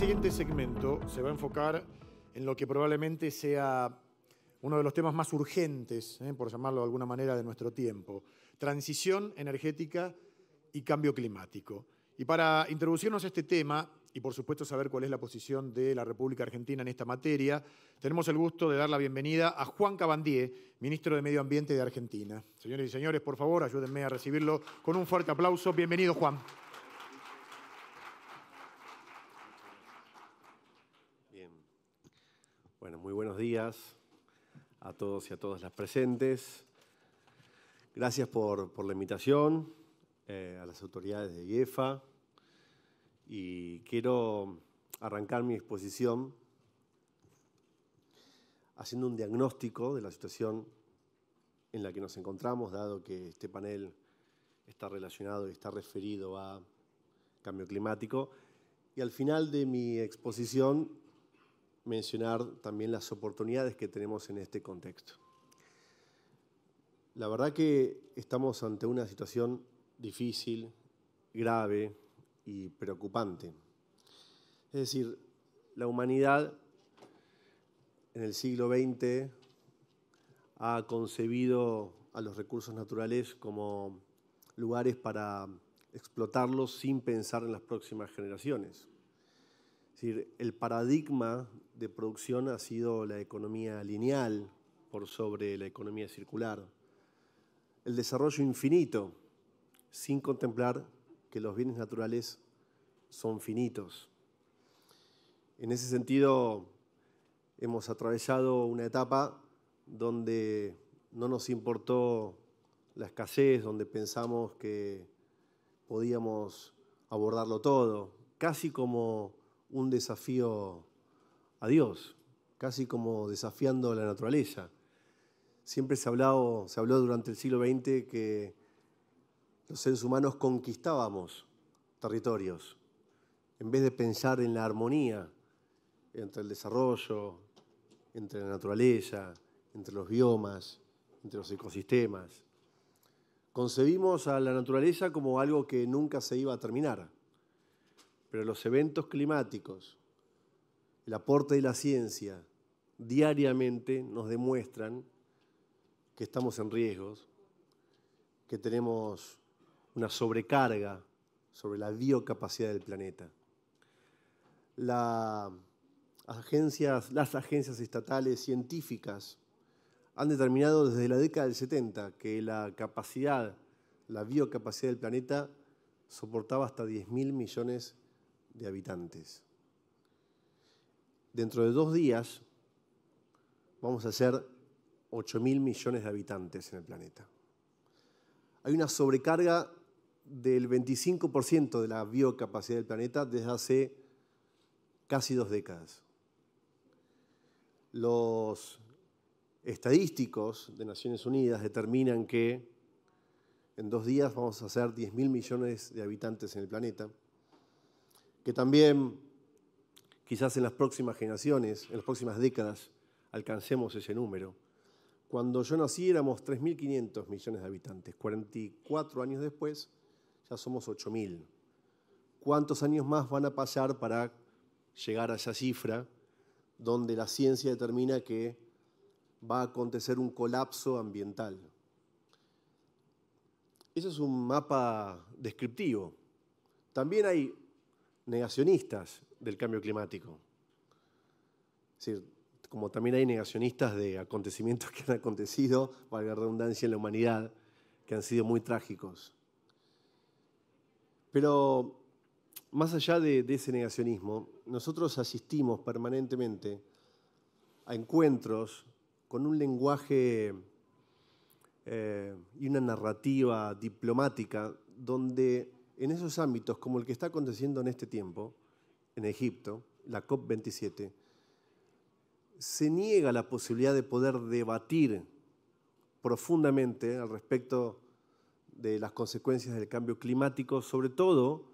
siguiente segmento se va a enfocar en lo que probablemente sea uno de los temas más urgentes, ¿eh? por llamarlo de alguna manera, de nuestro tiempo, transición energética y cambio climático. Y para introducirnos a este tema y por supuesto saber cuál es la posición de la República Argentina en esta materia, tenemos el gusto de dar la bienvenida a Juan Cabandier, ministro de Medio Ambiente de Argentina. Señores y señores, por favor, ayúdenme a recibirlo con un fuerte aplauso. Bienvenido, Juan. Muy buenos días a todos y a todas las presentes. Gracias por, la invitación eh, a las autoridades de IEFA. Y quiero arrancar mi exposición haciendo un diagnóstico de la situación en la que nos encontramos, dado que este panel está relacionado y está referido a cambio climático. Y al final de mi exposición mencionar también las oportunidades que tenemos en este contexto. La verdad que estamos ante una situación difícil, grave y preocupante. Es decir, la humanidad en el siglo XX ha concebido a los recursos naturales como lugares para explotarlos sin pensar en las próximas generaciones. Es decir, el paradigma de producción ha sido la economía lineal por sobre la economía circular. El desarrollo infinito, sin contemplar que los bienes naturales son finitos. En ese sentido, hemos atravesado una etapa donde no nos importó la escasez, donde pensamos que podíamos abordarlo todo, casi como un desafío a Dios, casi como desafiando a la naturaleza. Siempre se, se habló durante el siglo XX que los seres humanos conquistábamos territorios, en vez de pensar en la armonía entre el desarrollo, entre la naturaleza, entre los biomas, entre los ecosistemas. Concebimos a la naturaleza como algo que nunca se iba a terminar, pero los eventos climáticos, el aporte de la ciencia diariamente nos demuestran que estamos en riesgos, que tenemos una sobrecarga sobre la biocapacidad del planeta. las agencias estatales científicas han determinado desde la década del 70 que la capacidad, la biocapacidad del planeta soportaba hasta 10.000 millones de habitantes dentro de dos días vamos a ser 8 mil millones de habitantes en el planeta. Hay una sobrecarga del 25% de la biocapacidad del planeta desde hace casi dos décadas. Los estadísticos de Naciones Unidas determinan que en dos días vamos a ser 10 mil millones de habitantes en el planeta, que también quizás en las próximas generaciones, en las próximas décadas, alcancemos ese número. Cuando yo nací éramos 3.500 millones de habitantes. 44 años después ya somos 8.000. ¿Cuántos años más van a pasar para llegar a esa cifra donde la ciencia determina que va a acontecer un colapso ambiental? Eso es un mapa descriptivo. También hay negacionistas del cambio climático. Es decir, como también hay negacionistas de acontecimientos que han acontecido, valga redundancia, en la humanidad, que han sido muy trágicos. Pero más allá de, ese negacionismo, nosotros asistimos permanentemente a encuentros con un lenguaje eh, y una narrativa diplomática donde en esos ámbitos, como el que está aconteciendo en este tiempo, en Egipto, la COP27, se niega la posibilidad de poder debatir profundamente al respecto de las consecuencias del cambio climático, sobre todo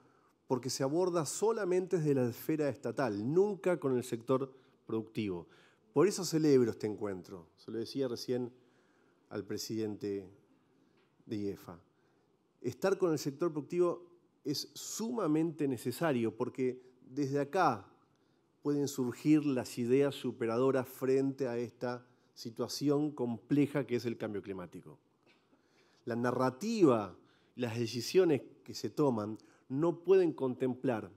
porque se aborda solamente desde la esfera estatal, nunca con el sector productivo. Por eso celebro este encuentro, se lo decía recién al presidente de IEFA. Estar con el sector productivo es sumamente necesario porque desde acá pueden surgir las ideas superadoras frente a esta situación compleja que es el cambio climático. La narrativa, las decisiones que se toman no pueden contemplar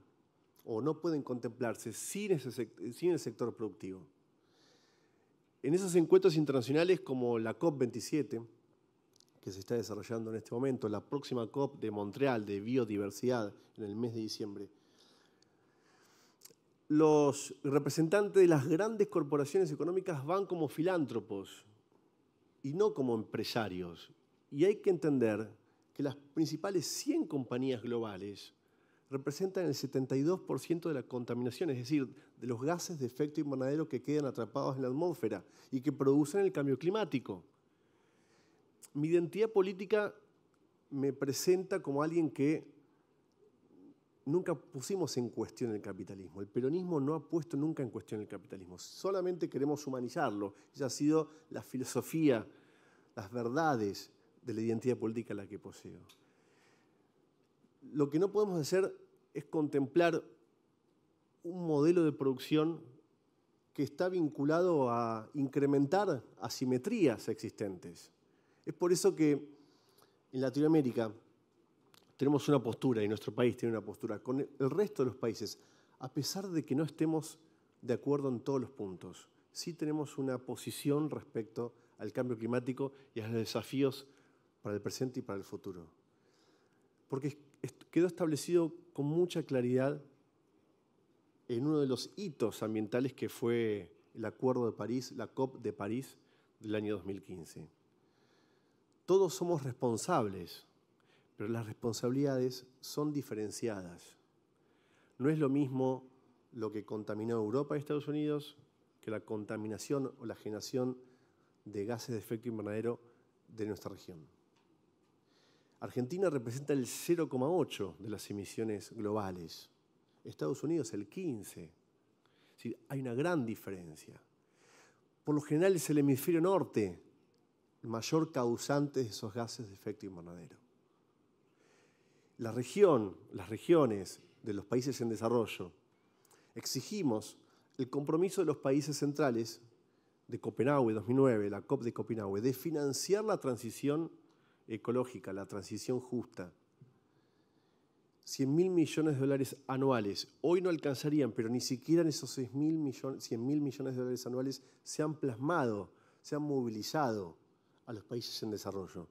o no pueden contemplarse sin, sin el sector productivo. En esos encuentros internacionales como la COP27, que se está desarrollando en este momento, la próxima COP de Montreal de biodiversidad en el mes de diciembre, los representantes de las grandes corporaciones económicas van como filántropos y no como empresarios. Y hay que entender que las principales 100 compañías globales representan el 72% de la contaminación, es decir, de los gases de efecto invernadero que quedan atrapados en la atmósfera y que producen el cambio climático. Mi identidad política me presenta como alguien que nunca pusimos en cuestión el capitalismo. El peronismo no ha puesto nunca en cuestión el capitalismo. Solamente queremos humanizarlo. Esa ha sido la filosofía, las verdades de la identidad política la que poseo. Lo que no podemos hacer es contemplar un modelo de producción que está vinculado a incrementar asimetrías existentes. Es por eso que en Latinoamérica tenemos una postura y nuestro país tiene una postura con el resto de los países, a pesar de que no estemos de acuerdo en todos los puntos. Sí tenemos una posición respecto al cambio climático y a los desafíos para el presente y para el futuro. Porque quedó establecido con mucha claridad en uno de los hitos ambientales que fue el Acuerdo de París, la COP de París del año 2015. Todos somos responsables pero las responsabilidades son diferenciadas. No es lo mismo lo que contaminó Europa y Estados Unidos que la contaminación o la generación de gases de efecto invernadero de nuestra región. Argentina representa el 0,8 de las emisiones globales, Estados Unidos el 15. hay una gran diferencia. Por lo general es el hemisferio norte el mayor causante de esos gases de efecto invernadero la región, las regiones de los países en desarrollo, exigimos el compromiso de los países centrales de Copenhague 2009, la COP de Copenhague, de financiar la transición ecológica, la transición justa. 100 mil millones de dólares anuales. Hoy no alcanzarían, pero ni siquiera esos 6 millones, 100 mil millones de dólares anuales se han plasmado, se han movilizado a los países en desarrollo.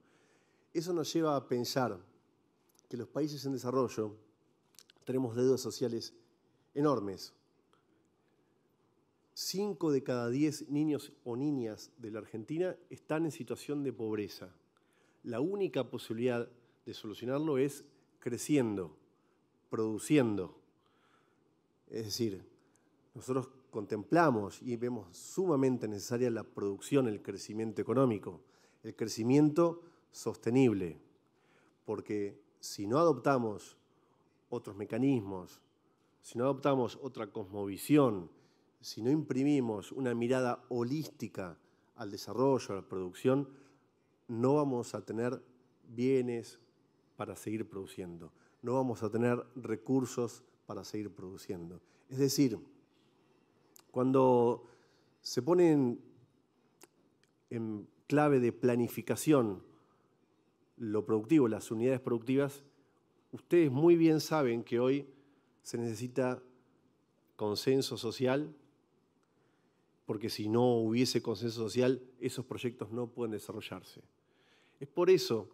Eso nos lleva a pensar que los países en desarrollo tenemos deudas sociales enormes. Cinco de cada diez niños o niñas de la Argentina están en situación de pobreza. La única posibilidad de solucionarlo es creciendo, produciendo. Es decir, nosotros contemplamos y vemos sumamente necesaria la producción, el crecimiento económico, el crecimiento sostenible, porque si no adoptamos otros mecanismos, si no adoptamos otra cosmovisión, si no imprimimos una mirada holística al desarrollo, a la producción, no vamos a tener bienes para seguir produciendo, no vamos a tener recursos para seguir produciendo. Es decir, cuando se ponen en clave de planificación lo productivo, las unidades productivas, ustedes muy bien saben que hoy se necesita consenso social, porque si no hubiese consenso social, esos proyectos no pueden desarrollarse. Es por eso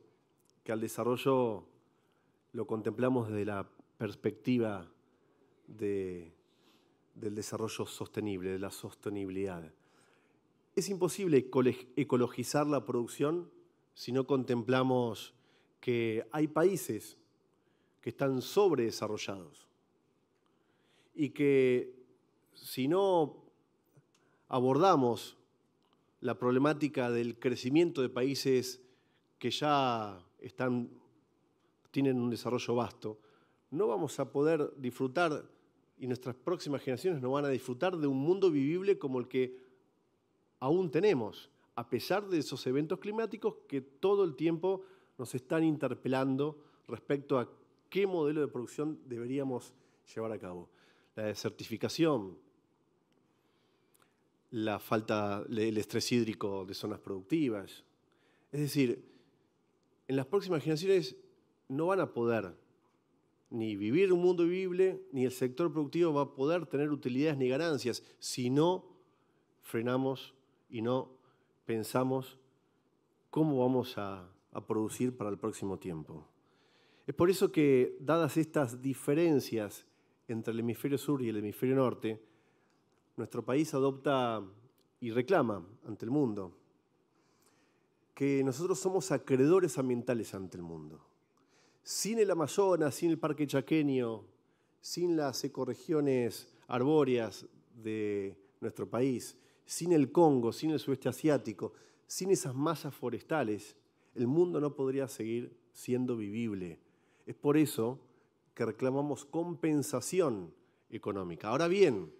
que al desarrollo lo contemplamos desde la perspectiva del desarrollo sostenible, de la sostenibilidad. Es imposible ecologizar la producción si no contemplamos que hay países que están sobredesarrollados y que si no abordamos la problemática del crecimiento de países que ya tienen un desarrollo vasto, no vamos a poder disfrutar y nuestras próximas generaciones no van a disfrutar de un mundo vivible como el que aún tenemos a pesar de esos eventos climáticos que todo el tiempo nos están interpelando respecto a qué modelo de producción deberíamos llevar a cabo. La desertificación, la falta, el estrés hídrico de zonas productivas. Es decir, en las próximas generaciones no van a poder ni vivir un mundo vivible, ni el sector productivo va a poder tener utilidades ni ganancias si no frenamos y no pensamos cómo vamos a, producir para el próximo tiempo. Es por eso que, dadas estas diferencias entre el hemisferio sur y el hemisferio norte, nuestro país adopta y reclama ante el mundo que nosotros somos acreedores ambientales ante el mundo. Sin el Amazonas, sin el Parque Chaqueño, sin las ecorregiones arbóreas de nuestro país, sin el Congo, sin el sudeste asiático, sin esas masas forestales, el mundo no podría seguir siendo vivible. Es por eso que reclamamos compensación económica. Ahora bien,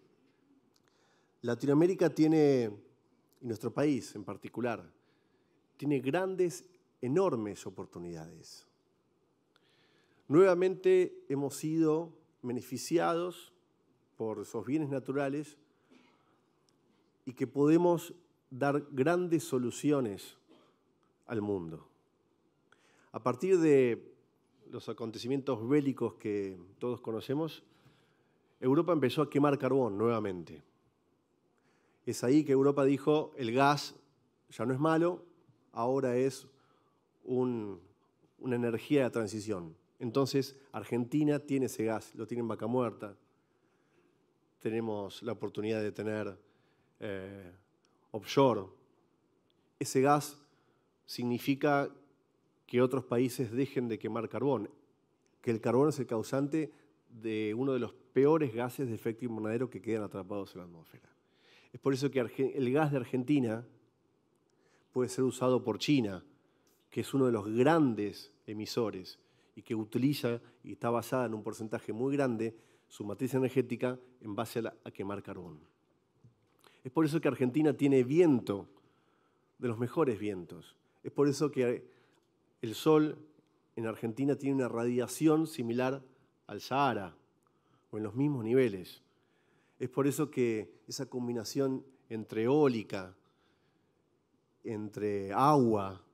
Latinoamérica tiene, y nuestro país en particular, tiene grandes, enormes oportunidades. Nuevamente hemos sido beneficiados por esos bienes naturales que podemos dar grandes soluciones al mundo. A partir de los acontecimientos bélicos que todos conocemos, Europa empezó a quemar carbón nuevamente. Es ahí que Europa dijo, el gas ya no es malo, ahora es una energía de transición. Entonces, Argentina tiene ese gas, lo tiene en vaca muerta. Tenemos la oportunidad de tener eh, offshore. Ese gas significa que otros países dejen de quemar carbón, que el carbón es el causante de uno de los peores gases de efecto invernadero que quedan atrapados en la atmósfera. Es por eso que el gas de Argentina puede ser usado por China, que es uno de los grandes emisores y que utiliza y está basada en un porcentaje muy grande su matriz energética en base a quemar carbón. Es por eso que Argentina tiene viento, de los mejores vientos. Es por eso que el sol en Argentina tiene una radiación similar al Sahara, o en los mismos niveles. Es por eso que esa combinación entre eólica, entre agua,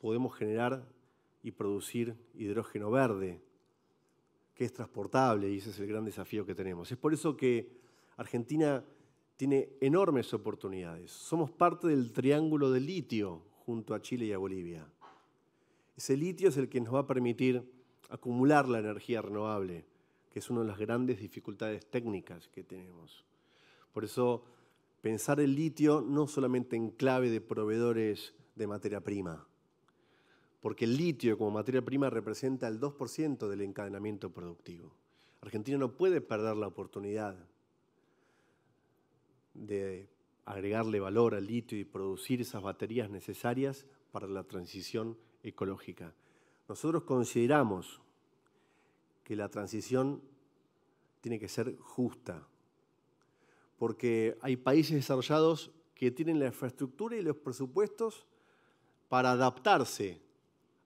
podemos generar y producir hidrógeno verde, que es transportable y ese es el gran desafío que tenemos. Es por eso que Argentina tiene enormes oportunidades. Somos parte del triángulo de litio junto a Chile y a Bolivia. Ese litio es el que nos va a permitir acumular la energía renovable, que es una de las grandes dificultades técnicas que tenemos. Por eso, pensar el litio no solamente en clave de proveedores de materia prima, porque el litio como materia prima representa el 2% del encadenamiento productivo. Argentina no puede perder la oportunidad de agregarle valor al litio y producir esas baterías necesarias para la transición ecológica. Nosotros consideramos que la transición tiene que ser justa, porque hay países desarrollados que tienen la infraestructura y los presupuestos para adaptarse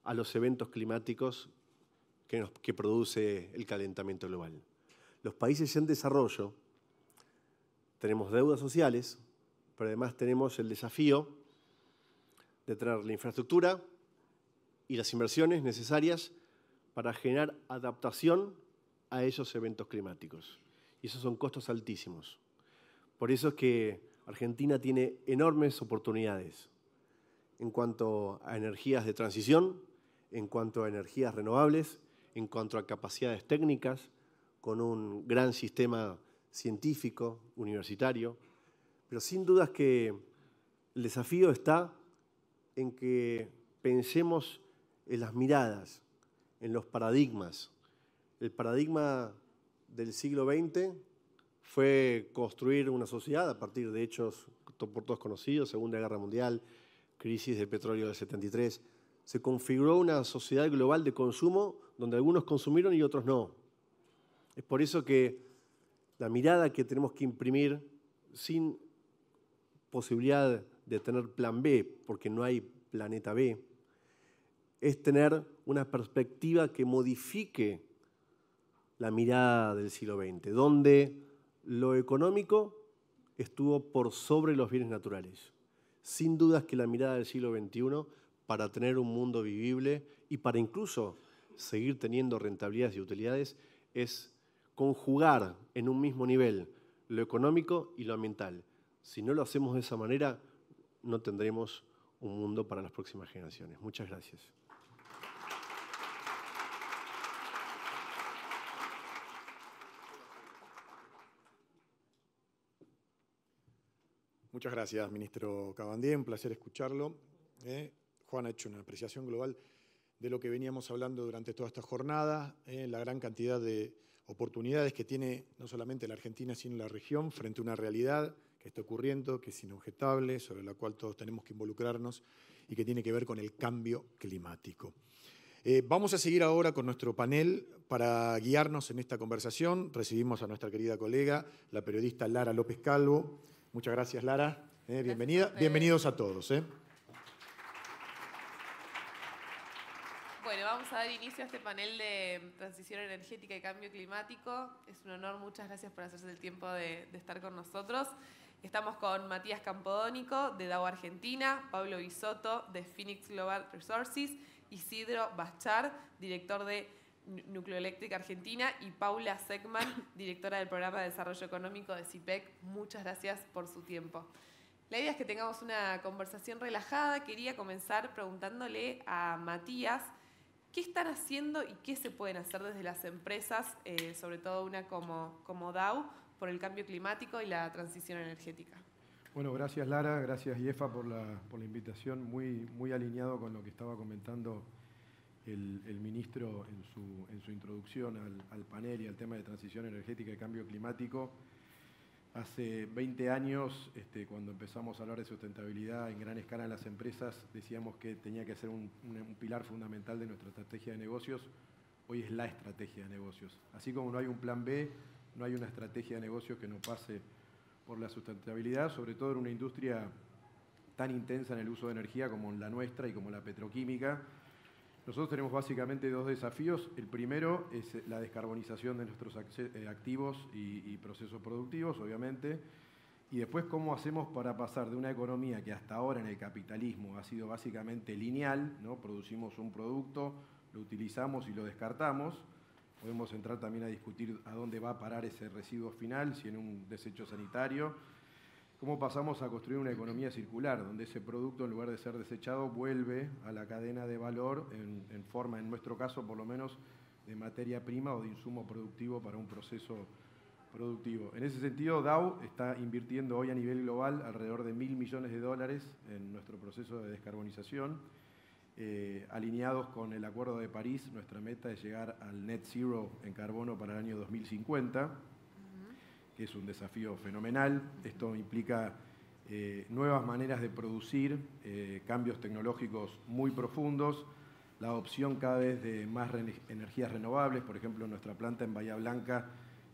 a los eventos climáticos que, produce el calentamiento global. Los países en desarrollo tenemos deudas sociales, pero además tenemos el desafío de tener la infraestructura y las inversiones necesarias para generar adaptación a esos eventos climáticos. Y esos son costos altísimos. Por eso es que Argentina tiene enormes oportunidades en cuanto a energías de transición, en cuanto a energías renovables, en cuanto a capacidades técnicas, con un gran sistema científico, universitario, pero sin dudas que el desafío está en que pensemos en las miradas, en los paradigmas. El paradigma del siglo XX fue construir una sociedad a partir de hechos por todos conocidos, Segunda Guerra Mundial, crisis del petróleo del 73. Se configuró una sociedad global de consumo donde algunos consumieron y otros no. Es por eso que la mirada que tenemos que imprimir sin posibilidad de tener plan B, porque no hay planeta B, es tener una perspectiva que modifique la mirada del siglo XX, donde lo económico estuvo por sobre los bienes naturales. Sin dudas que la mirada del siglo XXI para tener un mundo vivible y para incluso seguir teniendo rentabilidades y utilidades es conjugar en un mismo nivel lo económico y lo ambiental. Si no lo hacemos de esa manera, no tendremos un mundo para las próximas generaciones. Muchas gracias. Muchas gracias, ministro Cabandí. Un placer escucharlo. ¿eh? Juan ha hecho una apreciación global de lo que veníamos hablando durante toda esta jornada, ¿eh? la gran cantidad de oportunidades que tiene no solamente la Argentina, sino la región frente a una realidad que está ocurriendo, que es inobjetable, sobre la cual todos tenemos que involucrarnos y que tiene que ver con el cambio climático. Eh, vamos a seguir ahora con nuestro panel para guiarnos en esta conversación. Recibimos a nuestra querida colega, la periodista Lara López Calvo. Muchas gracias, Lara. Eh, bienvenida. Bienvenidos a todos. Eh. dar inicio a este panel de transición energética y cambio climático. Es un honor, muchas gracias por hacerse el tiempo de, estar con nosotros. Estamos con Matías Campodónico, de DAO Argentina, Pablo Bisotto, de Phoenix Global Resources, Isidro Bachar, director de Nucleoeléctrica Argentina, y Paula Seckman, directora del Programa de Desarrollo Económico de CIPEC. E muchas gracias por su tiempo. La idea es que tengamos una conversación relajada. Quería comenzar preguntándole a Matías ¿Qué están haciendo y qué se pueden hacer desde las empresas, eh, sobre todo una como, como DAO, por el cambio climático y la transición energética? Bueno, gracias Lara, gracias Iefa por la, invitación, muy, muy alineado con lo que estaba comentando el, ministro en su, introducción al, al, panel y al tema de transición energética y cambio climático. Hace 20 años, este, cuando empezamos a hablar de sustentabilidad en gran escala en las empresas, decíamos que tenía que ser un, un, pilar fundamental de nuestra estrategia de negocios. Hoy es la estrategia de negocios. Así como no hay un plan B, no hay una estrategia de negocios que no pase por la sustentabilidad, sobre todo en una industria tan intensa en el uso de energía como la nuestra y como la petroquímica, nosotros tenemos básicamente dos desafíos. El primero es eh, la descarbonización de nuestros eh, activos y, procesos productivos, obviamente. Y después cómo hacemos para pasar de una economía que hasta ahora en el capitalismo ha sido básicamente lineal, ¿no? producimos un producto, lo utilizamos y lo descartamos. Podemos entrar también a discutir a dónde va a parar ese residuo final, si en un desecho sanitario, cómo pasamos a construir una economía circular, donde ese producto, en lugar de ser desechado, vuelve a la cadena de valor en, forma, en nuestro caso, por lo menos, de materia prima o de insumo productivo para un proceso productivo. En ese sentido, Dow está invirtiendo hoy a nivel global alrededor de mil millones de dólares en nuestro proceso de descarbonización. Eh, alineados con el Acuerdo de París, nuestra meta es llegar al net zero en carbono para el año 2050 que es un desafío fenomenal. Esto implica eh, nuevas maneras de producir, eh, cambios tecnológicos muy profundos, la adopción cada vez de más energías renovables, por ejemplo, nuestra planta en Bahía Blanca,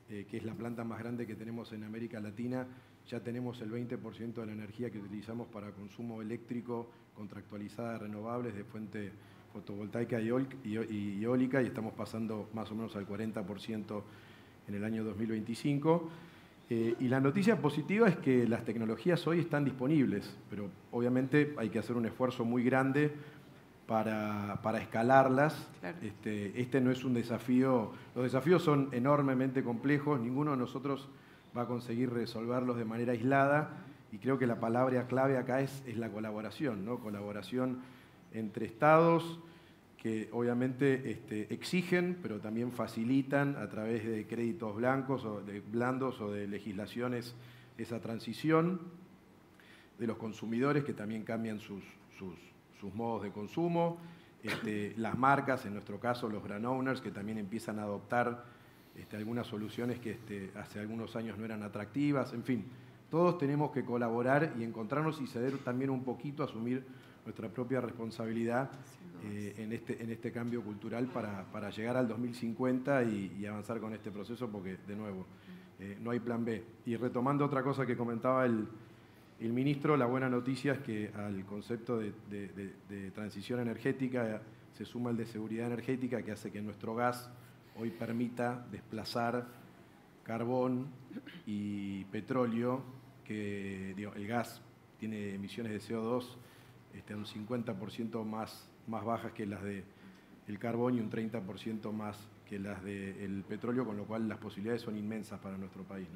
eh, que es la planta más grande que tenemos en América Latina, ya tenemos el 20% de la energía que utilizamos para consumo eléctrico contractualizada renovables de fuente fotovoltaica y eólica y estamos pasando más o menos al 40% en el año 2025. Eh, y la noticia positiva es que las tecnologías hoy están disponibles, pero obviamente hay que hacer un esfuerzo muy grande para, escalarlas. Este, este, no es un desafío, los desafíos son enormemente complejos, ninguno de nosotros va a conseguir resolverlos de manera aislada y creo que la palabra clave acá es, es la colaboración, ¿no? colaboración entre estados, que obviamente este, exigen, pero también facilitan a través de créditos blancos o de blandos o de legislaciones esa transición de los consumidores que también cambian sus, modos de consumo, este, las marcas, en nuestro caso los brand owners, que también empiezan a adoptar este, algunas soluciones que hace algunos años no eran atractivas, en fin, todos tenemos que colaborar y encontrarnos y ceder también un poquito, asumir nuestra propia responsabilidad eh, en, este, en este cambio cultural para, llegar al 2050 y, avanzar con este proceso, porque de nuevo, eh, no hay plan B. Y retomando otra cosa que comentaba el, el ministro, la buena noticia es que al concepto de, transición energética se suma el de seguridad energética que hace que nuestro gas hoy permita desplazar carbón y petróleo, que el gas tiene emisiones de CO2 este, un 50% más más bajas que las del carbón y un 30% más que las del petróleo, con lo cual las posibilidades son inmensas para nuestro país.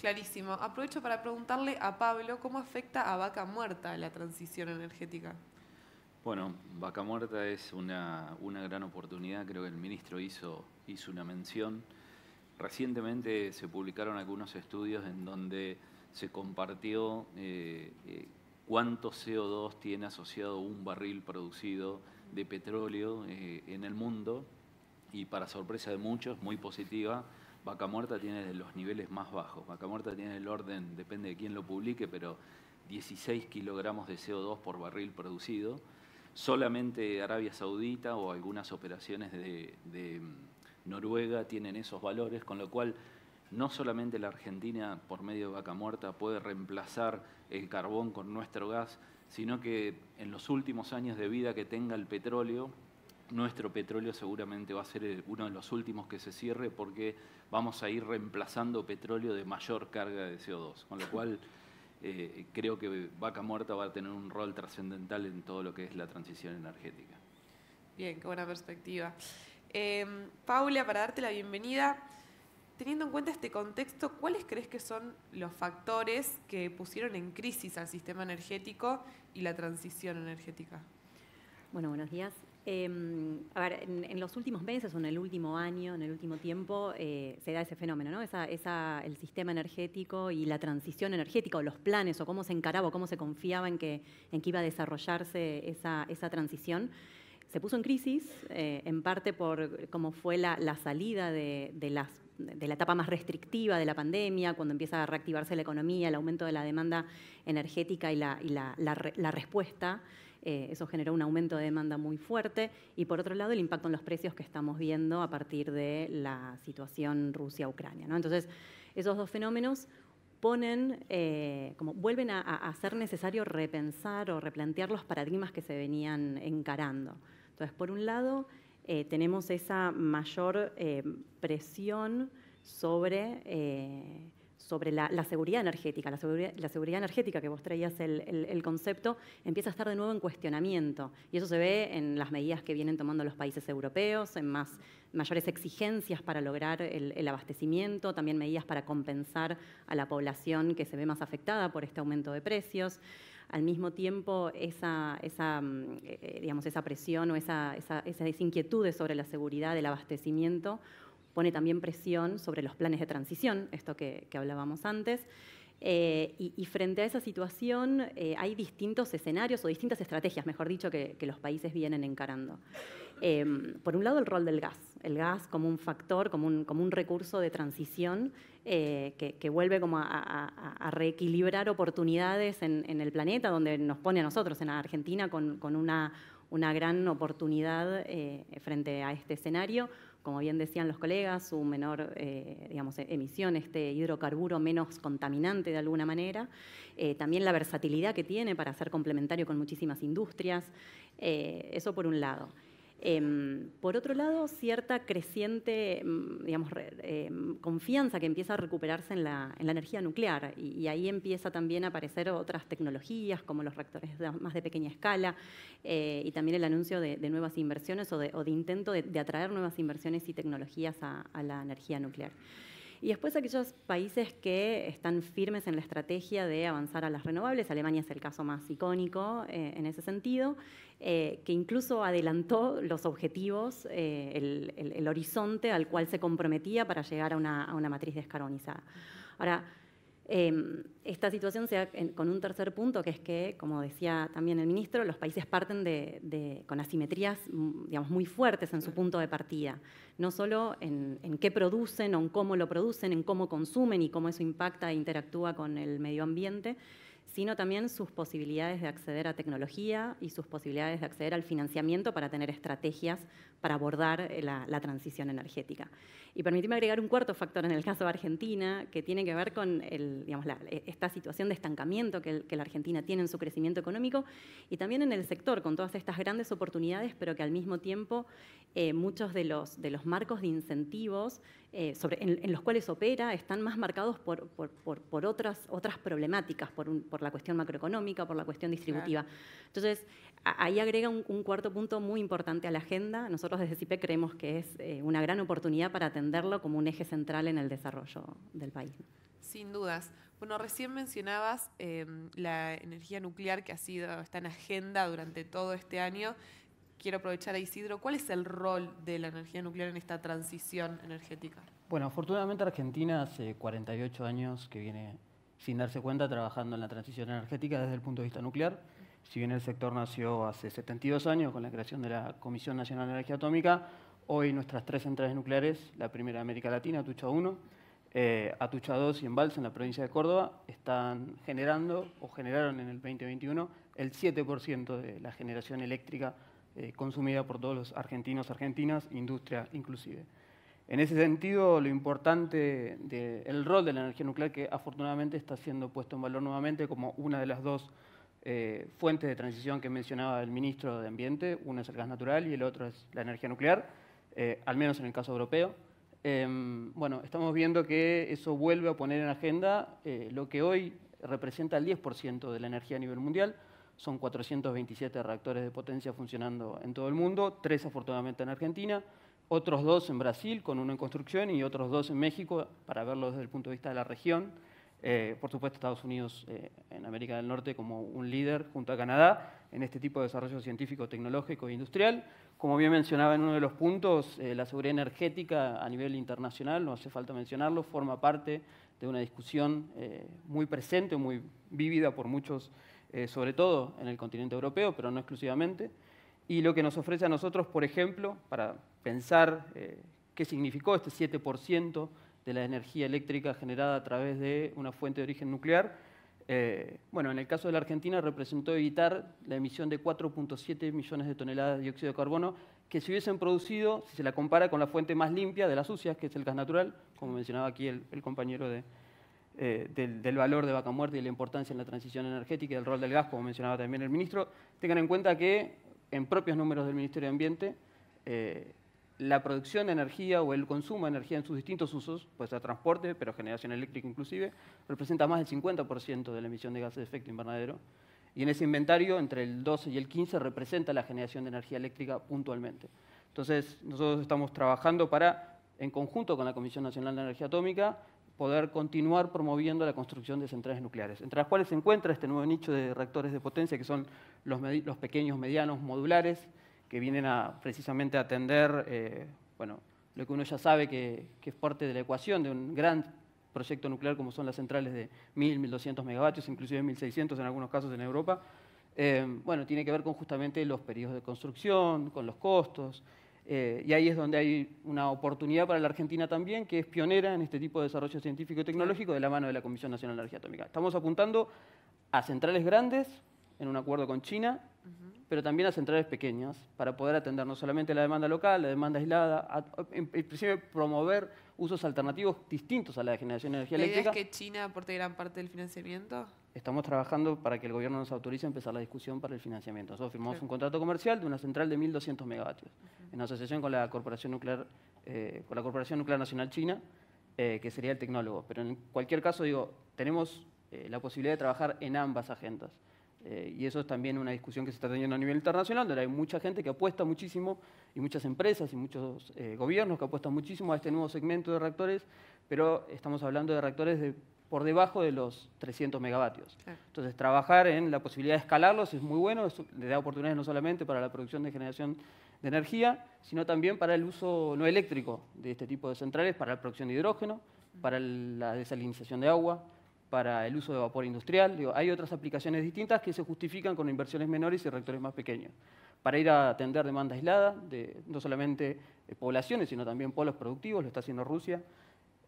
Clarísimo. Aprovecho para preguntarle a Pablo cómo afecta a Vaca Muerta la transición energética. Bueno, Vaca Muerta es una, una gran oportunidad, creo que el ministro hizo, hizo una mención. Recientemente se publicaron algunos estudios en donde se compartió eh, eh, cuánto CO2 tiene asociado un barril producido de petróleo eh, en el mundo y para sorpresa de muchos, muy positiva, Vaca Muerta tiene los niveles más bajos. Vaca Muerta tiene el orden, depende de quién lo publique, pero 16 kilogramos de CO2 por barril producido. Solamente Arabia Saudita o algunas operaciones de, de mm, Noruega tienen esos valores, con lo cual no solamente la Argentina por medio de vaca muerta puede reemplazar el carbón con nuestro gas, sino que en los últimos años de vida que tenga el petróleo, nuestro petróleo seguramente va a ser eh, uno de los últimos que se cierre porque vamos a ir reemplazando petróleo de mayor carga de CO2, con lo cual eh, creo que Vaca Muerta va a tener un rol trascendental en todo lo que es la transición energética. Bien, qué buena perspectiva. Em, Paula, para darte la bienvenida, teniendo en cuenta este contexto, ¿cuáles crees que son los factores que pusieron en crisis al sistema energético y la transición energética? Bueno, buenos días. Em, a ver, en, los últimos meses o en el último año, en el último tiempo, eh, se da ese fenómeno, ¿no? Esa, el sistema energético y la transición energética o los planes o cómo se encaraba o cómo se confiaba en que, en que iba a desarrollarse esa, transición se puso en crisis, eh, en parte por cómo fue la, salida de, de, las de la etapa más restrictiva de la pandemia, cuando empieza a reactivarse la economía, el aumento de la demanda energética y la, respuesta. Eh, eso generó un aumento de demanda muy fuerte. Y por otro lado, el impacto en los precios que estamos viendo a partir de la situación Rusia-Ucrania. ¿no? Entonces, esos dos fenómenos ponen, eh, como vuelven a, a, ser necesario repensar o replantear los paradigmas que se venían encarando. Entonces, por un lado, eh, tenemos esa mayor eh, presión sobre, eh, la, seguridad energética. La, seguridad energética que vos traías el, concepto empieza a estar de nuevo en cuestionamiento. Y eso se ve en las medidas que vienen tomando los países europeos, en más, mayores exigencias para lograr el abastecimiento, también medidas para compensar a la población que se ve más afectada por este aumento de precios al mismo tiempo esa, mm, eh, eh, digamos, esa presión o esa, esa, esas inquietudes sobre la seguridad del abastecimiento pone también presión sobre los planes de transición, esto que hablábamos antes, eh, y, frente a esa situación eh, hay distintos escenarios o distintas estrategias, mejor dicho, que, los países vienen encarando. Em, por un lado, el rol del gas. El gas como un factor, como un, recurso de transición eh, que, vuelve a, reequilibrar oportunidades en, el planeta, donde nos pone a nosotros, en Argentina, con, una, gran oportunidad frente a este escenario como bien decían los colegas, su menor eh, digamos, emisión, este hidrocarburo menos contaminante de alguna manera. Eh, también la versatilidad que tiene para ser complementario con muchísimas industrias. Eh, eso por un lado. Em, por otro lado, cierta creciente mm, em, confianza que empieza a recuperarse en la, energía nuclear y, ahí empieza también a aparecer otras tecnologías como los reactores más de pequeña escala eh, y también el anuncio de, nuevas inversiones o de, intento de, atraer nuevas inversiones y tecnologías a la energía nuclear. Y después aquellos países que están firmes en la estrategia de avanzar a las renovables, Alemania es el caso más icónico eh, en ese sentido, eh, que incluso adelantó los objetivos, eh, el, horizonte al cual se comprometía para llegar a una, a una matriz descarbonizada. Ahora, Em, esta situación se da con un tercer punto, que es que, como decía también el ministro, los países parten con asimetrías mm, muy fuertes en su punto de partida, no solo en, en, qué producen o en cómo lo producen, en cómo consumen y cómo eso impacta e interactúa con el medio ambiente, sino también sus posibilidades de acceder a tecnología y sus posibilidades de acceder al financiamiento para tener estrategias para abordar eh, la, transición energética. Y permíteme agregar un cuarto factor en el caso de Argentina, que tiene que ver con e, esta situación de estancamiento que, la Argentina tiene en su crecimiento económico y también en el sector, con todas estas grandes oportunidades, pero que al mismo tiempo eh, muchos de los marcos de incentivos eh, en, los cuales opera están más marcados por, por, otras, otras problemáticas, por, la cuestión macroeconómica, por la cuestión distributiva. Entonces, ahí agrega un, cuarto punto muy importante a la agenda. Nosotros desde CIPE creemos que es eh, una gran oportunidad para atenderlo como un eje central en el desarrollo del país. Sin dudas. Bueno, recién mencionabas em, la energía nuclear que ha sido, está en agenda durante todo este año quiero aprovechar a Isidro, ¿cuál es el rol de la energía nuclear en esta transición energética? Bueno, afortunadamente Argentina hace 48 años que viene, sin darse cuenta, trabajando en la transición energética desde el punto de vista nuclear. Si bien el sector nació hace 72 años con la creación de la Comisión Nacional de Energía Atómica, hoy nuestras tres centrales nucleares, la primera de América Latina, Atucha 1, eh, Atucha 2 y Embalse en la provincia de Córdoba, están generando o generaron en el 2021 el 7% de la generación eléctrica eh, consumida por todos los argentinos, argentinas, industria inclusive. En ese sentido, lo importante del rol de la energía nuclear, que afortunadamente está siendo puesto en valor nuevamente como una de las dos eh, fuentes de transición que mencionaba el ministro de Ambiente, una es el gas natural y el otro es la energía nuclear, eh, al menos en el caso europeo. Em, bueno, estamos viendo que eso vuelve a poner en agenda lo que hoy representa el 10% de la energía a nivel mundial, son 427 reactores de potencia funcionando en todo el mundo, tres afortunadamente en Argentina, otros dos en Brasil, con uno en construcción, y otros dos en México, para verlo desde el punto de vista de la región. Eh, por supuesto, Estados Unidos eh, en América del Norte como un líder junto a Canadá en este tipo de desarrollo científico, tecnológico e industrial. Como bien mencionaba en uno de los puntos, eh, la seguridad energética a nivel internacional, no hace falta mencionarlo, forma parte de una discusión muy presente, muy vívida por muchos eh, sobre todo en el continente europeo, pero no exclusivamente, y lo que nos ofrece a nosotros, por ejemplo, para pensar eh, qué significó este 7% de la energía eléctrica generada a través de una fuente de origen nuclear, eh, bueno, en el caso de la Argentina representó evitar la emisión de 4.7 millones de toneladas de dióxido de carbono que se hubiesen producido, si se la compara con la fuente más limpia de las sucias, que es el gas natural, como mencionaba aquí el compañero de, eh, del, valor de vaca muerta y la importancia en la transición energética y del rol del gas, como mencionaba también el ministro, tengan en cuenta que en propios números del Ministerio de Ambiente, eh, la producción de energía o el consumo de energía en sus distintos usos, puede ser transporte, pero generación eléctrica inclusive, representa más del 50% de la emisión de gases de efecto invernadero. Y en ese inventario, entre el 12 y el 15, representa la generación de energía eléctrica puntualmente. Entonces, nosotros estamos trabajando para, en conjunto con la Comisión Nacional de Energía Atómica, poder continuar promoviendo la construcción de centrales nucleares, entre las cuales se encuentra este nuevo nicho de reactores de potencia, que son los, los pequeños, medianos, modulares, que vienen a, precisamente a atender eh, bueno, lo que uno ya sabe que, es parte de la ecuación de un gran proyecto nuclear como son las centrales de 1.000, 1.200 megavatios, inclusive 1.600 en algunos casos en Europa, eh, bueno, tiene que ver con justamente los periodos de construcción, con los costos, eh, y ahí es donde hay una oportunidad para la Argentina también, que es pionera en este tipo de desarrollo científico y tecnológico de la mano de la Comisión Nacional de Energía Atómica. Estamos apuntando a centrales grandes en un acuerdo con China, pero también a centrales pequeñas, para poder atender no solamente la demanda local, la demanda aislada, a, promover usos alternativos distintos a la generación de energía ¿La idea ¿Es que China aporte gran parte del financiamiento? estamos trabajando para que el gobierno nos autorice a empezar la discusión para el financiamiento. Nosotros firmamos un contrato comercial de una central de 1.200 megavatios, en asociación con la Corporación Nuclear, eh, con la Corporación Nuclear Nacional China, eh, que sería el tecnólogo. Pero en cualquier caso, digo, tenemos eh, la posibilidad de trabajar en ambas agendas. y eso es también una discusión que se está teniendo a nivel internacional, donde hay mucha gente que apuesta muchísimo, y muchas empresas y muchos gobiernos que apuestan muchísimo a este nuevo segmento de reactores, pero estamos hablando de reactores de por debajo de los 300 megavatios. Entonces, trabajar en la posibilidad de escalarlos es muy bueno, le da oportunidades no solamente para la producción de generación de energía, sino también para el uso no eléctrico de este tipo de centrales, para la producción de hidrógeno, para la desalinización de agua, para el uso de vapor industrial. hay otras aplicaciones distintas que se justifican con inversiones menores y reactores más pequeños, para ir a atender demanda aislada de no solamente eh, poblaciones, sino también polos productivos, lo está haciendo Rusia,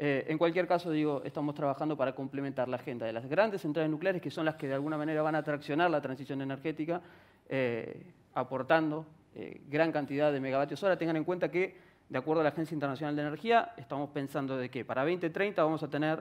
eh, en cualquier caso, digo, estamos trabajando para complementar la agenda de las grandes centrales nucleares, que son las que de alguna manera van a traccionar la transición energética, eh, aportando eh, gran cantidad de megavatios hora. Tengan en cuenta que, de acuerdo a la Agencia Internacional de Energía, estamos pensando de que para 2030 vamos a tener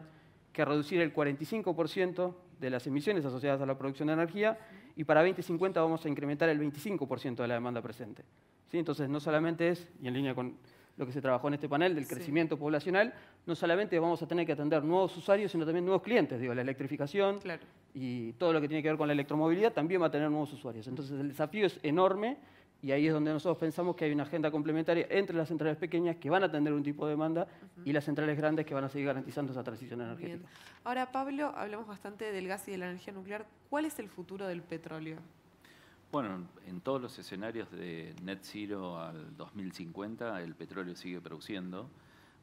que reducir el 45% de las emisiones asociadas a la producción de energía y para 2050 vamos a incrementar el 25% de la demanda presente. ¿Sí? Entonces, no solamente es, y en línea con lo que se trabajó en este panel del crecimiento poblacional, no solamente vamos a tener que atender nuevos usuarios, sino también nuevos clientes, digo, la electrificación y todo lo que tiene que ver con la electromovilidad también va a tener nuevos usuarios. Entonces el desafío es enorme y ahí es donde nosotros pensamos que hay una agenda complementaria entre las centrales pequeñas que van a atender un tipo de demanda y las centrales grandes que van a seguir garantizando esa transición energética. Ahora, Pablo, hablamos bastante del gas y de la energía nuclear. ¿Cuál es el futuro del petróleo? Bueno, en todos los escenarios de net zero al 2050, el petróleo sigue produciendo.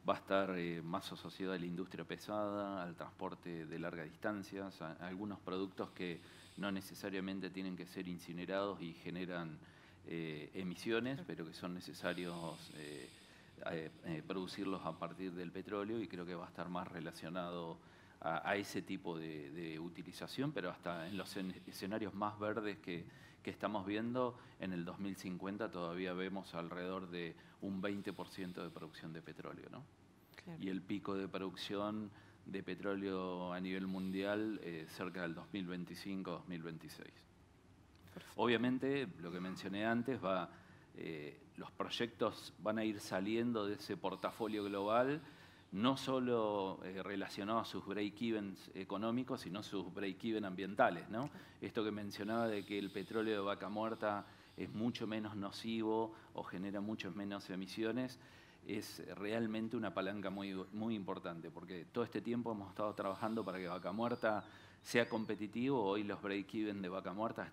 Va a estar eh, más asociado a la industria pesada, al transporte de larga distancia, a, algunos productos que no necesariamente tienen que ser incinerados y generan eh, emisiones, pero que son necesarios eh, producirlos a partir del petróleo y creo que va a estar más relacionado a, ese tipo de, utilización, pero hasta en los escenarios más verdes que, estamos viendo, en el 2050 todavía vemos alrededor de un 20% de producción de petróleo. Y el pico de producción de petróleo a nivel mundial eh, cerca del 2025-2026. Obviamente, lo que mencioné antes, va, eh, los proyectos van a ir saliendo de ese portafolio global no solo eh, relacionado a sus break-evens económicos, sino sus break-even ambientales. Esto que mencionaba de que el petróleo de vaca muerta es mucho menos nocivo o genera muchas menos emisiones, es realmente una palanca muy, importante, porque todo este tiempo hemos estado trabajando para que vaca muerta sea competitivo. Hoy los break-even de vaca muerta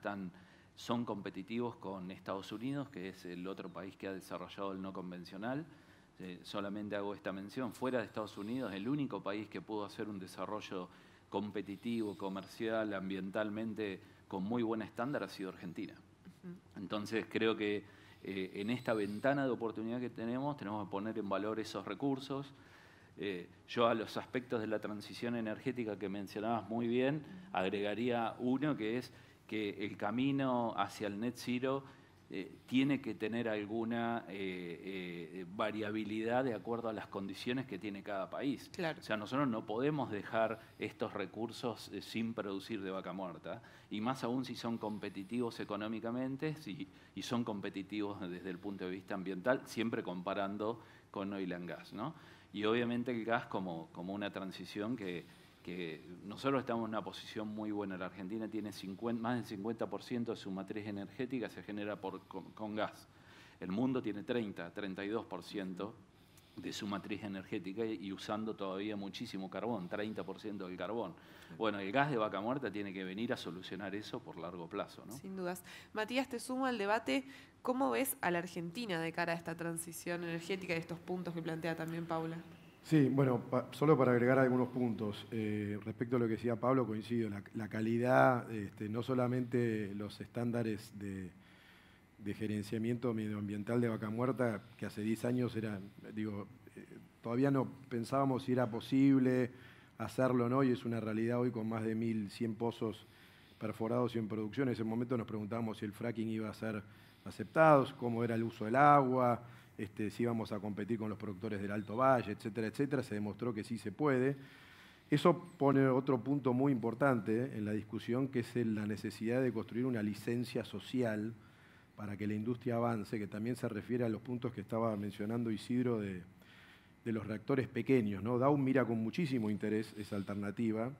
son competitivos con Estados Unidos, que es el otro país que ha desarrollado el no convencional, eh, solamente hago esta mención, fuera de Estados Unidos, el único país que pudo hacer un desarrollo competitivo, comercial, ambientalmente, con muy buen estándar ha sido Argentina. Entonces creo que eh, en esta ventana de oportunidad que tenemos, tenemos que poner en valor esos recursos. Eh, yo a los aspectos de la transición energética que mencionabas muy bien, agregaría uno que es que el camino hacia el net zero eh, tiene que tener alguna eh, eh, variabilidad de acuerdo a las condiciones que tiene cada país. O sea, nosotros no podemos dejar estos recursos sin producir de vaca muerta, y más aún si son competitivos económicamente y son competitivos desde el punto de vista ambiental, siempre comparando con oil and gas. Y obviamente el gas como, como una transición que que nosotros estamos en una posición muy buena. La Argentina tiene más del 50% de su matriz energética se genera por, con, gas. El mundo tiene 30, 32% de su matriz energética y usando todavía muchísimo carbón, 30% del carbón. Bueno, el gas de vaca muerta tiene que venir a solucionar eso por largo plazo. ¿no? Sin dudas. Matías, te sumo al debate. ¿Cómo ves a la Argentina de cara a esta transición energética y estos puntos que plantea también Paula? Sí, bueno, solo para agregar algunos puntos. Eh, respecto a lo que decía Pablo, coincido. La, calidad, este, no solamente los estándares de, gerenciamiento medioambiental de Vaca Muerta, que hace 10 años era, digo, eh, todavía no pensábamos si era posible hacerlo no, y es una realidad hoy con más de 1.100 pozos perforados y en producción. En ese momento nos preguntábamos si el fracking iba a ser aceptado, cómo era el uso del agua, este, si íbamos a competir con los productores del Alto Valle, etcétera, etcétera, se demostró que sí se puede. Eso pone otro punto muy importante ¿eh? en la discusión, que es la necesidad de construir una licencia social para que la industria avance, que también se refiere a los puntos que estaba mencionando Isidro de, los reactores pequeños. ¿no? mira con muchísimo interés esa alternativa.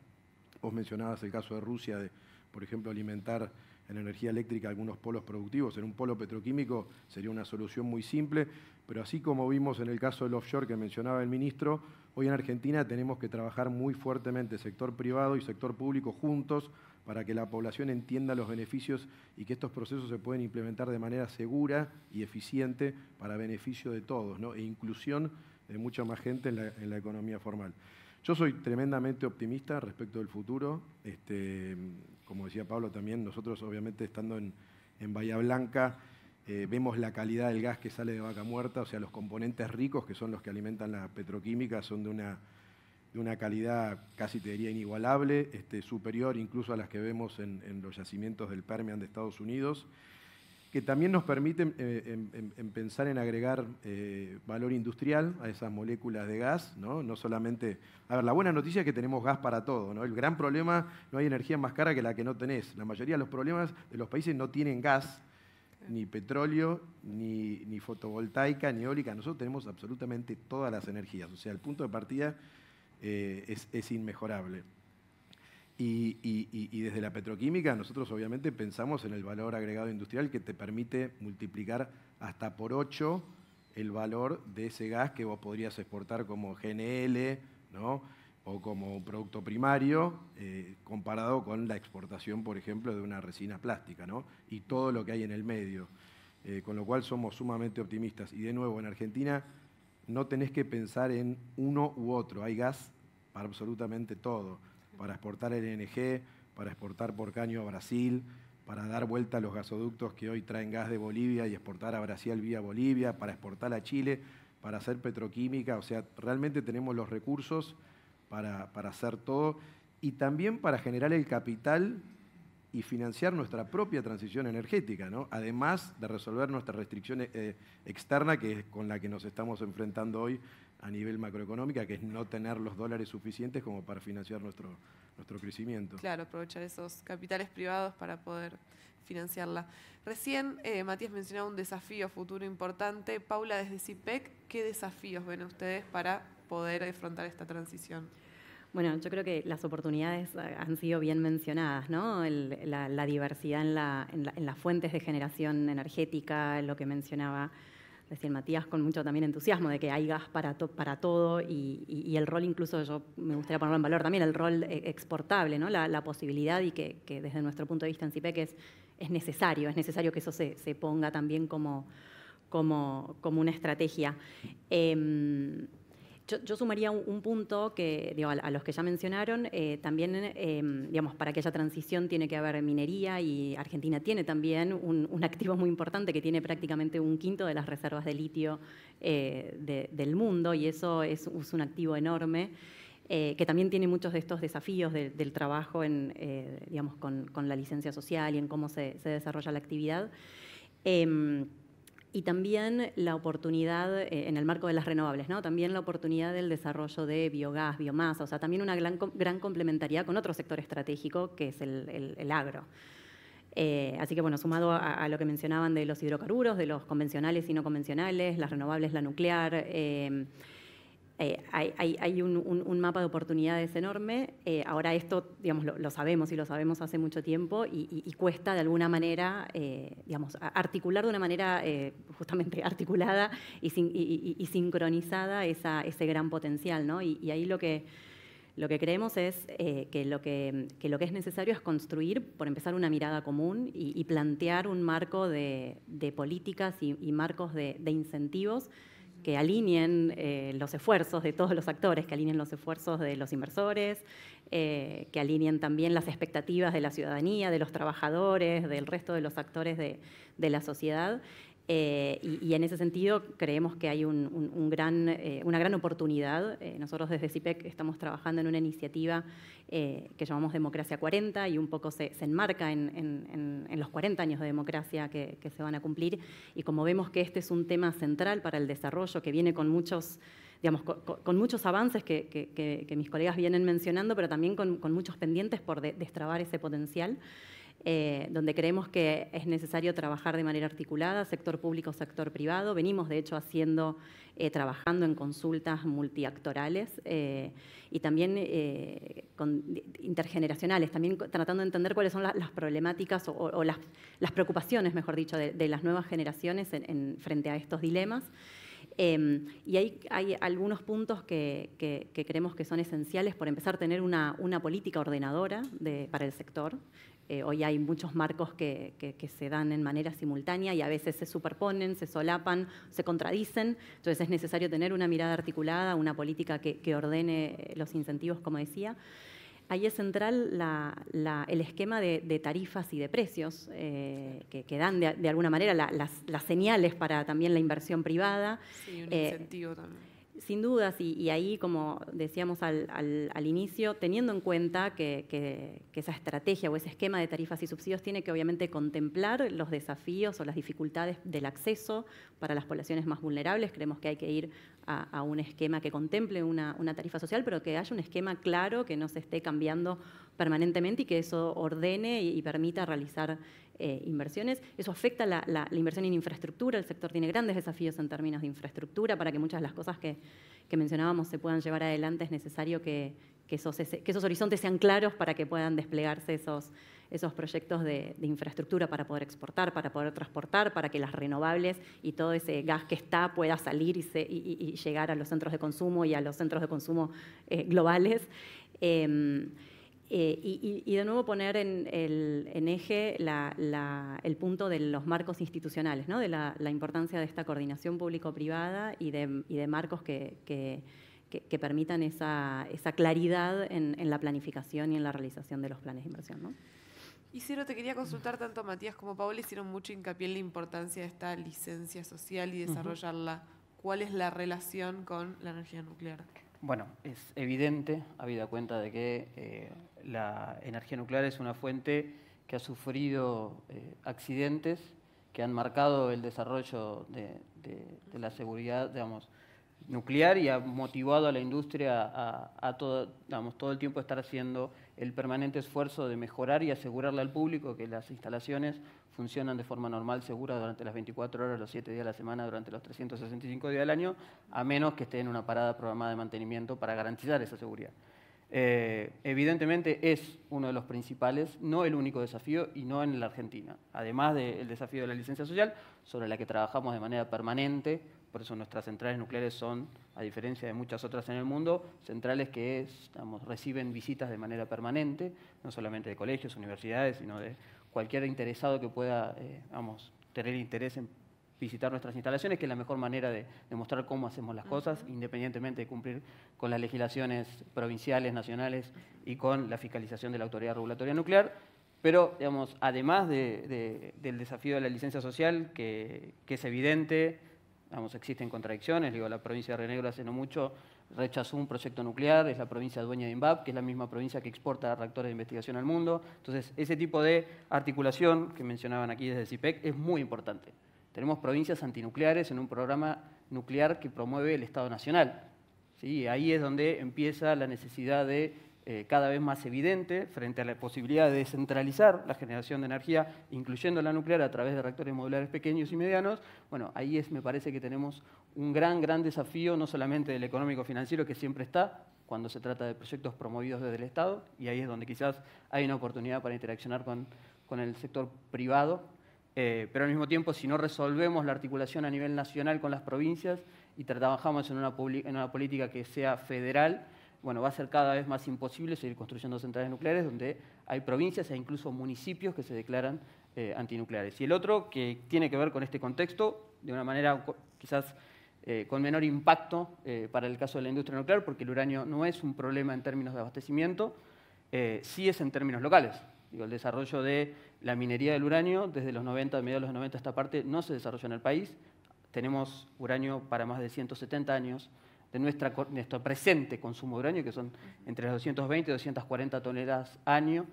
Vos mencionabas el caso de Rusia de, por ejemplo, alimentar en energía eléctrica algunos polos productivos. En un polo petroquímico sería una solución muy simple, pero así como vimos en el caso del offshore que mencionaba el ministro, hoy en Argentina tenemos que trabajar muy fuertemente sector privado y sector público juntos para que la población entienda los beneficios y que estos procesos se pueden implementar de manera segura y eficiente para beneficio de todos ¿no? e inclusión de mucha más gente en la, economía formal. Yo soy tremendamente optimista respecto del futuro. Este, como decía Pablo también, nosotros obviamente estando en, en Bahía Blanca, eh, vemos la calidad del gas que sale de vaca muerta, o sea, los componentes ricos que son los que alimentan la petroquímica son de una, de una calidad casi te diría inigualable, este, superior incluso a las que vemos en, en los yacimientos del Permian de Estados Unidos que también nos permiten eh, en, pensar en agregar eh, valor industrial a esas moléculas de gas, ¿no? No solamente... A ver, la buena noticia es que tenemos gas para todo, ¿no? El gran problema, no hay energía más cara que la que no tenés. La mayoría de los problemas de los países no tienen gas, ni petróleo, ni, fotovoltaica, ni eólica. Nosotros tenemos absolutamente todas las energías. O sea, el punto de partida eh, es inmejorable. Y, desde la petroquímica nosotros obviamente pensamos en el valor agregado industrial que te permite multiplicar hasta por 8 el valor de ese gas que vos podrías exportar como GNL o como producto primario eh, comparado con la exportación, por ejemplo, de una resina plástica ¿no? y todo lo que hay en el medio. Eh, con lo cual somos sumamente optimistas. Y de nuevo, en Argentina no tenés que pensar en uno u otro, hay gas para absolutamente todo para exportar el LNG, para exportar por caño a Brasil, para dar vuelta a los gasoductos que hoy traen gas de Bolivia y exportar a Brasil vía Bolivia, para exportar a Chile, para hacer petroquímica. O sea, realmente tenemos los recursos para, para hacer todo y también para generar el capital y financiar nuestra propia transición energética, ¿no? además de resolver nuestra restricción eh, externa que es con la que nos estamos enfrentando hoy a nivel macroeconómica, que es no tener los dólares suficientes como para financiar nuestro, nuestro crecimiento. Claro, aprovechar esos capitales privados para poder financiarla. Recién eh, Matías mencionaba un desafío futuro importante. Paula, desde CIPEC, e ¿qué desafíos ven ustedes para poder afrontar esta transición? Bueno, yo creo que las oportunidades eh, han sido bien mencionadas, ¿no? la, diversidad en, en, en las fuentes de generación energética, lo que mencionaba decir Matías con mucho también entusiasmo de que hay gas para, para todo y, el rol incluso, yo me gustaría ponerlo en valor también, el rol eh, exportable, ¿no? la, posibilidad y que, desde nuestro punto de vista en CIPEC es, es necesario, es necesario que eso se, ponga también como, como, como una estrategia. Em, yo, sumaría un, punto que, a, los que ya mencionaron, eh, también, em, digamos, para aquella transición tiene que haber minería y Argentina tiene también un, activo muy importante que tiene prácticamente un quinto de las reservas de litio eh, del mundo y eso es, un activo enorme. Eh, que también tiene muchos de estos desafíos del trabajo digamos, con, la licencia social y en cómo se, desarrolla la actividad. Em, y también la oportunidad, eh, en el marco de las renovables, ¿no? también la oportunidad del desarrollo de biogás, biomasa, o sea, también una gran, gran complementariedad con otro sector estratégico que es el, agro. Eh, así que, bueno, sumado a, lo que mencionaban de los hidrocarburos, de los convencionales y no convencionales, las renovables, la nuclear. Eh, eh, hay, un, mapa de oportunidades enorme. Eh, ahora esto, digamos, lo, sabemos y lo sabemos hace mucho tiempo y, cuesta de alguna manera, eh, digamos, articular de una manera justamente articulada y, sincronizada ese gran potencial, ¿no? Y, ahí lo que, lo que creemos es que, lo que, que, lo que es necesario es construir, por empezar, una mirada común y, plantear un marco de, políticas y, marcos de incentivos que alineen eh, los esfuerzos de todos los actores, que alineen los esfuerzos de los inversores, eh, que alineen también las expectativas de la ciudadanía, de los trabajadores, del resto de los actores de la sociedad eh, y, en ese sentido creemos que hay un, gran, eh, una gran oportunidad. Eh, nosotros desde CIPEC e estamos trabajando en una iniciativa que llamamos Democracia 40 y un poco se, enmarca en, los 40 años de democracia que, se van a cumplir. Y como vemos que este es un tema central para el desarrollo, que viene con muchos digamos, con, muchos avances que, mis colegas vienen mencionando, pero también con, muchos pendientes por destrabar ese potencial. Eh, donde creemos que es necesario trabajar de manera articulada, sector público, sector privado. Venimos, de hecho, haciendo, eh, trabajando en consultas multiactorales eh, y también intergeneracionales, también tratando de entender cuáles son las problemáticas o, las, preocupaciones, mejor dicho, de, las nuevas generaciones frente a estos dilemas. Em, y hay, algunos puntos que, creemos que son esenciales por empezar a tener una, política ordenadora para el sector, eh, hoy hay muchos marcos que, se dan en manera simultánea y a veces se superponen, se solapan, se contradicen. Entonces es necesario tener una mirada articulada, una política que, ordene eh, los incentivos, como decía. Ahí es central el esquema de, tarifas y de precios eh, que, dan de, alguna manera las, señales para también la inversión privada. Sí, un incentivo también. Sin dudas, y, ahí, como decíamos al, inicio, teniendo en cuenta que, esa estrategia o ese esquema de tarifas y subsidios tiene que obviamente contemplar los desafíos o las dificultades del acceso para las poblaciones más vulnerables, creemos que hay que ir a, un esquema que contemple una, tarifa social, pero que haya un esquema claro que no se esté cambiando permanentemente y que eso ordene y, y permita realizar eh, inversiones. Eso afecta la, inversión en infraestructura. El sector tiene grandes desafíos en términos de infraestructura. Para que muchas de las cosas que, mencionábamos se puedan llevar adelante es necesario que, esos, horizontes sean claros para que puedan desplegarse esos, esos proyectos de, infraestructura para poder exportar, para poder transportar, para que las renovables y todo ese gas que está pueda salir y, llegar a los centros de consumo y a los centros de consumo eh, globales. Em, eh, y, de nuevo poner en, eje el punto de los marcos institucionales, ¿no? de la, importancia de esta coordinación público-privada y de, marcos que, que, permitan esa, claridad en, la planificación y en la realización de los planes de inversión. ¿no? Y te quería consultar, tanto Matías como Paola hicieron mucho hincapié en la importancia de esta licencia social y desarrollarla. ¿Cuál es la relación con la energía nuclear? Bueno, es evidente, habida cuenta de que eh, la energía nuclear es una fuente que ha sufrido eh, accidentes que han marcado el desarrollo de, la seguridad nuclear y ha motivado a la industria a, todo, digamos, todo el tiempo estar haciendo el permanente esfuerzo de mejorar y asegurarle al público que las instalaciones funcionan de forma normal, segura, durante las 24 horas, los 7 días de la semana, durante los 365 días del año, a menos que estén en una parada programada de mantenimiento para garantizar esa seguridad. Eh, evidentemente es uno de los principales, no el único desafío y no en la Argentina. Además del desafío de la licencia social, sobre la que trabajamos de manera permanente, por eso nuestras centrales nucleares son, a diferencia de muchas otras en el mundo, centrales que reciben visitas de manera permanente, no solamente de colegios, universidades, sino de cualquier interesado que pueda eh, tener interés en visitar nuestras instalaciones, que es la mejor manera de, mostrar cómo hacemos las cosas, independientemente de cumplir con las legislaciones provinciales, nacionales y con la fiscalización de la Autoridad Regulatoria Nuclear. Pero, digamos, además del desafío de la licencia social, que, es evidente, digamos, existen contradicciones, digo, la provincia de Río Negro hace no mucho rechazó un proyecto nuclear, es la provincia dueña de INVAP, que es la misma provincia que exporta reactores de investigación al mundo. Entonces, ese tipo de articulación que mencionaban aquí desde CIPEC es muy importante. Tenemos provincias antinucleares en un programa nuclear que promueve el Estado Nacional. ¿Sí? Ahí es donde empieza la necesidad de eh, cada vez más evidente frente a la posibilidad de descentralizar la generación de energía, incluyendo la nuclear a través de reactores modulares pequeños y medianos, bueno, ahí es, me parece que tenemos un gran, gran desafío, no solamente del económico financiero que siempre está cuando se trata de proyectos promovidos desde el Estado, y ahí es donde quizás hay una oportunidad para interaccionar con, con el sector privado eh, pero al mismo tiempo si no resolvemos la articulación a nivel nacional con las provincias y trabajamos en una, política que sea federal, bueno, va a ser cada vez más imposible seguir construyendo centrales nucleares donde hay provincias e incluso municipios que se declaran eh, antinucleares. Y el otro, que tiene que ver con este contexto, de una manera quizás eh, con menor impacto para el caso de la industria nuclear, porque el uranio no es un problema en términos de abastecimiento, sí es en términos locales. Digo, el desarrollo de la minería del uranio, desde los 90, mediados de los 90 esta parte, no se desarrolló en el país. Tenemos uranio para más de 170 años de nuestra, nuestro presente consumo de uranio, que son entre las 220 y 240 toneladas año,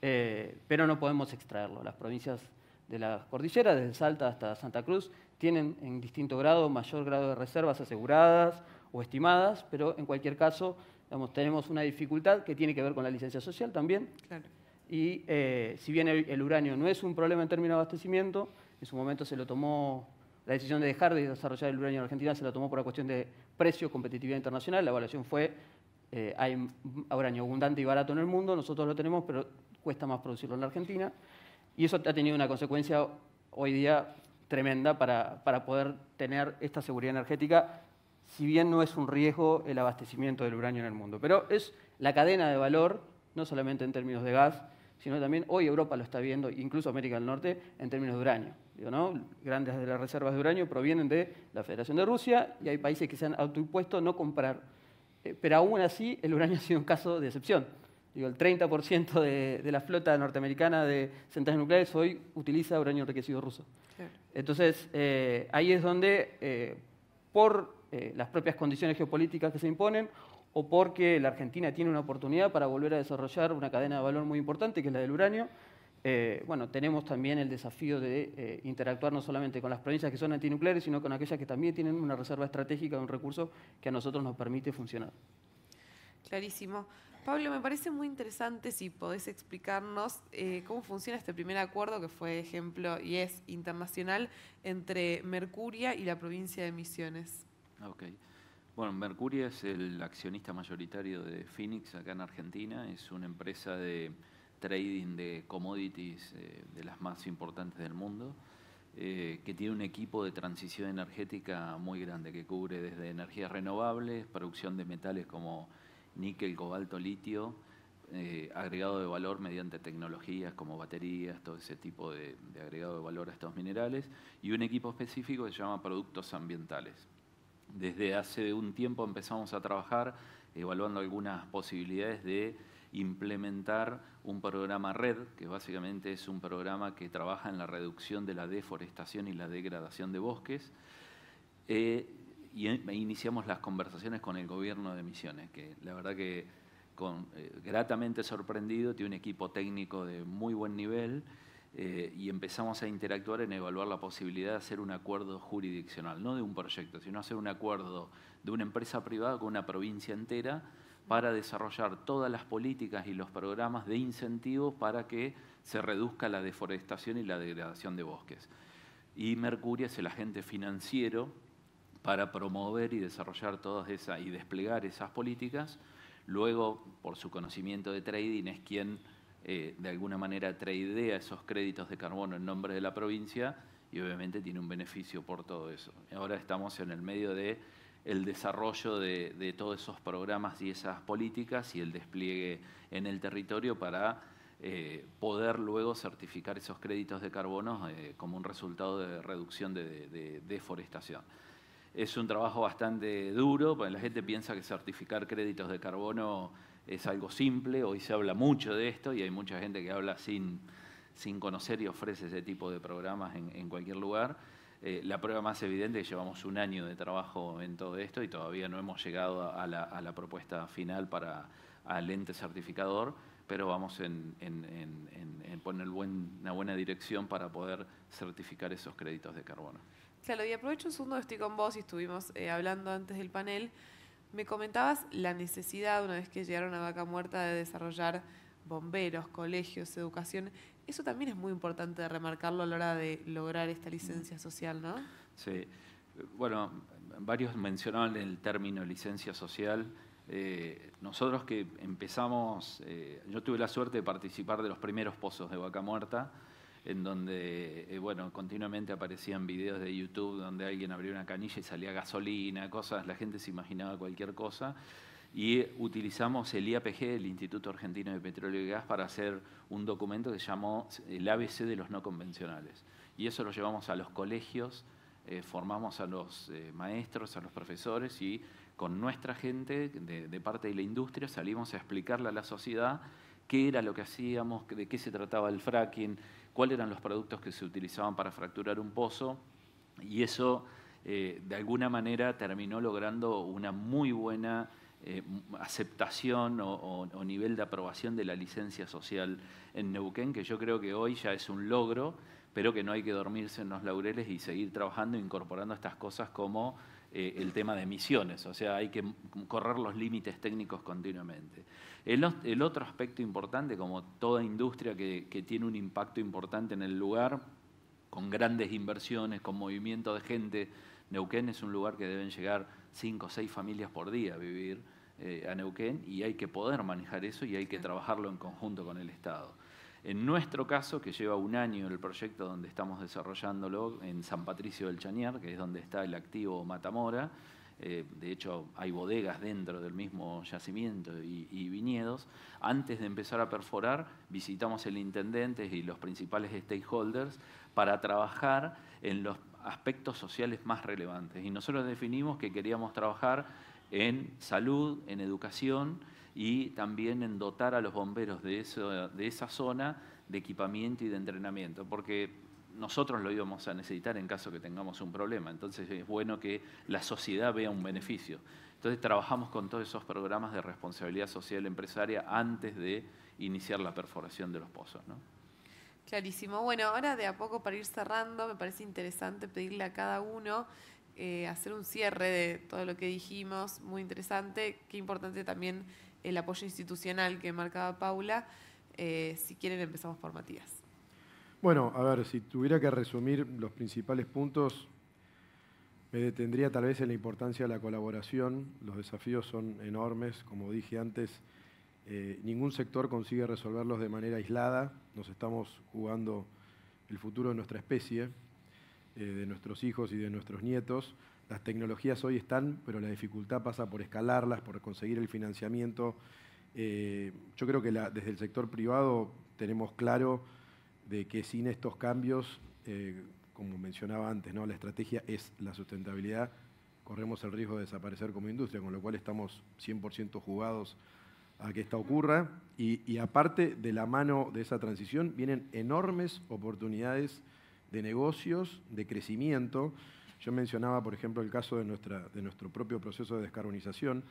eh, pero no podemos extraerlo. Las provincias de la cordillera, desde Salta hasta Santa Cruz, tienen en distinto grado, mayor grado de reservas aseguradas o estimadas, pero en cualquier caso tenemos una dificultad que tiene que ver con la licencia social también. Claro. Y eh, si bien el, uranio no es un problema en términos de abastecimiento, en su momento se lo tomó, la decisión de dejar de desarrollar el uranio en Argentina se la tomó por la cuestión de precio, competitividad internacional. La evaluación fue, eh, hay uranio abundante y barato en el mundo, nosotros lo tenemos, pero cuesta más producirlo en la Argentina. Y eso ha tenido una consecuencia hoy día tremenda para, para poder tener esta seguridad energética si bien no es un riesgo el abastecimiento del uranio en el mundo. Pero es la cadena de valor, no solamente en términos de gas, sino también hoy Europa lo está viendo, incluso América del Norte, en términos de uranio. ¿no? Grandes de las reservas de uranio provienen de la Federación de Rusia y hay países que se han autoimpuesto no comprar. Eh, pero aún así, el uranio ha sido un caso de excepción. el 30% de, la flota norteamericana de centrales nucleares hoy utiliza uranio enriquecido ruso. Entonces, eh, ahí es donde, eh, por las propias condiciones geopolíticas que se imponen o porque la Argentina tiene una oportunidad para volver a desarrollar una cadena de valor muy importante, que es la del uranio. Eh, bueno, tenemos también el desafío de eh, interactuar no solamente con las provincias que son antinucleares, sino con aquellas que también tienen una reserva estratégica de un recurso que a nosotros nos permite funcionar. Clarísimo. Pablo, me parece muy interesante si podés explicarnos eh, cómo funciona este primer acuerdo que fue ejemplo y es internacional entre Mercuria y la provincia de Misiones. Okay. Bueno, Mercuria es el accionista mayoritario de Phoenix acá en Argentina. Es una empresa de trading de commodities eh, de las más importantes del mundo, eh, que tiene un equipo de transición energética muy grande que cubre desde energías renovables, producción de metales como níquel, cobalto, litio, eh, agregado de valor mediante tecnologías como baterías, todo ese tipo de, de agregado de valor a estos minerales, y un equipo específico que se llama productos ambientales. Desde hace un tiempo empezamos a trabajar evaluando algunas posibilidades de implementar un programa red, que básicamente es un programa que trabaja en la reducción de la deforestación y la degradación de bosques. Eh, y e iniciamos las conversaciones con el gobierno de Misiones, que la verdad que eh, gratamente sorprendido, tiene un equipo técnico de muy buen nivel eh, y empezamos a interactuar en evaluar la posibilidad de hacer un acuerdo jurisdiccional, no de un proyecto, sino hacer un acuerdo de una empresa privada con una provincia entera para desarrollar todas las políticas y los programas de incentivos para que se reduzca la deforestación y la degradación de bosques. Y Mercurio es el agente financiero para promover y desarrollar todas esas y desplegar esas políticas. Luego, por su conocimiento de trading, es quien eh, de alguna manera a esos créditos de carbono en nombre de la provincia y obviamente tiene un beneficio por todo eso. Ahora estamos en el medio de el desarrollo de, todos esos programas y esas políticas y el despliegue en el territorio para eh, poder luego certificar esos créditos de carbono eh, como un resultado de reducción de, deforestación. Es un trabajo bastante duro, la gente piensa que certificar créditos de carbono es algo simple, hoy se habla mucho de esto y hay mucha gente que habla sin, sin conocer y ofrece ese tipo de programas en, cualquier lugar. Eh, la prueba más evidente es que llevamos un año de trabajo en todo esto y todavía no hemos llegado a la, propuesta final para al ente certificador, pero vamos en, poner una buena dirección para poder certificar esos créditos de carbono. y aprovecho un segundo, estoy con vos y estuvimos eh, hablando antes del panel. Me comentabas la necesidad, una vez que llegaron a Vaca Muerta, de desarrollar bomberos, colegios, educación. Eso también es muy importante de remarcarlo a la hora de lograr esta licencia social, ¿no? Sí. Bueno, varios mencionaban el término licencia social. Eh, nosotros que empezamos, eh, yo tuve la suerte de participar de los primeros pozos de Vaca Muerta en donde, eh, bueno, continuamente aparecían videos de YouTube donde alguien abría una canilla y salía gasolina, cosas, la gente se imaginaba cualquier cosa. Y utilizamos el IAPG, el Instituto Argentino de Petróleo y Gas, para hacer un documento que se llamó el ABC de los no convencionales. Y eso lo llevamos a los colegios, eh, formamos a los eh, maestros, a los profesores y con nuestra gente de parte de la industria salimos a explicarle a la sociedad qué era lo que hacíamos, de qué se trataba el fracking, cuáles eran los productos que se utilizaban para fracturar un pozo y eso eh, de alguna manera terminó logrando una muy buena eh, aceptación o, o, nivel de aprobación de la licencia social en Neuquén, que yo creo que hoy ya es un logro, pero que no hay que dormirse en los laureles y seguir trabajando, incorporando estas cosas como eh, el tema de emisiones, o sea, hay que correr los límites técnicos continuamente. El, otro aspecto importante, como toda industria que, tiene un impacto importante en el lugar, con grandes inversiones, con movimiento de gente, Neuquén es un lugar que deben llegar cinco o seis familias por día a vivir eh, a Neuquén y hay que poder manejar eso y hay que trabajarlo en conjunto con el Estado. En nuestro caso, que lleva un año el proyecto donde estamos desarrollándolo en San Patricio del Chañar, que es donde está el activo Matamora, eh, de hecho hay bodegas dentro del mismo yacimiento y, viñedos, antes de empezar a perforar visitamos el intendente y los principales stakeholders para trabajar en los aspectos sociales más relevantes. Y nosotros definimos que queríamos trabajar en salud, en educación y también en dotar a los bomberos de, eso, de esa zona de equipamiento y de entrenamiento, porque nosotros lo íbamos a necesitar en caso que tengamos un problema. Entonces es bueno que la sociedad vea un beneficio. Entonces trabajamos con todos esos programas de responsabilidad social empresaria antes de iniciar la perforación de los pozos. ¿no? Clarísimo. Bueno, ahora de a poco para ir cerrando, me parece interesante pedirle a cada uno eh, hacer un cierre de todo lo que dijimos, muy interesante, qué importante también el apoyo institucional que marcaba Paula. Eh, si quieren, empezamos por Matías. Bueno, a ver, si tuviera que resumir los principales puntos, me detendría tal vez en la importancia de la colaboración. Los desafíos son enormes, como dije antes, eh, ningún sector consigue resolverlos de manera aislada. Nos estamos jugando el futuro de nuestra especie, eh, de nuestros hijos y de nuestros nietos. Las tecnologías hoy están, pero la dificultad pasa por escalarlas, por conseguir el financiamiento. Eh, yo creo que desde el sector privado tenemos claro de que sin estos cambios, eh, como mencionaba antes, ¿no? la estrategia es la sustentabilidad, corremos el riesgo de desaparecer como industria, con lo cual estamos 100% jugados a que esto ocurra. Y, y, aparte de la mano de esa transición, vienen enormes oportunidades de negocios, de crecimiento. Yo mencionaba, por ejemplo, el caso de, nuestro propio proceso de descarbonización.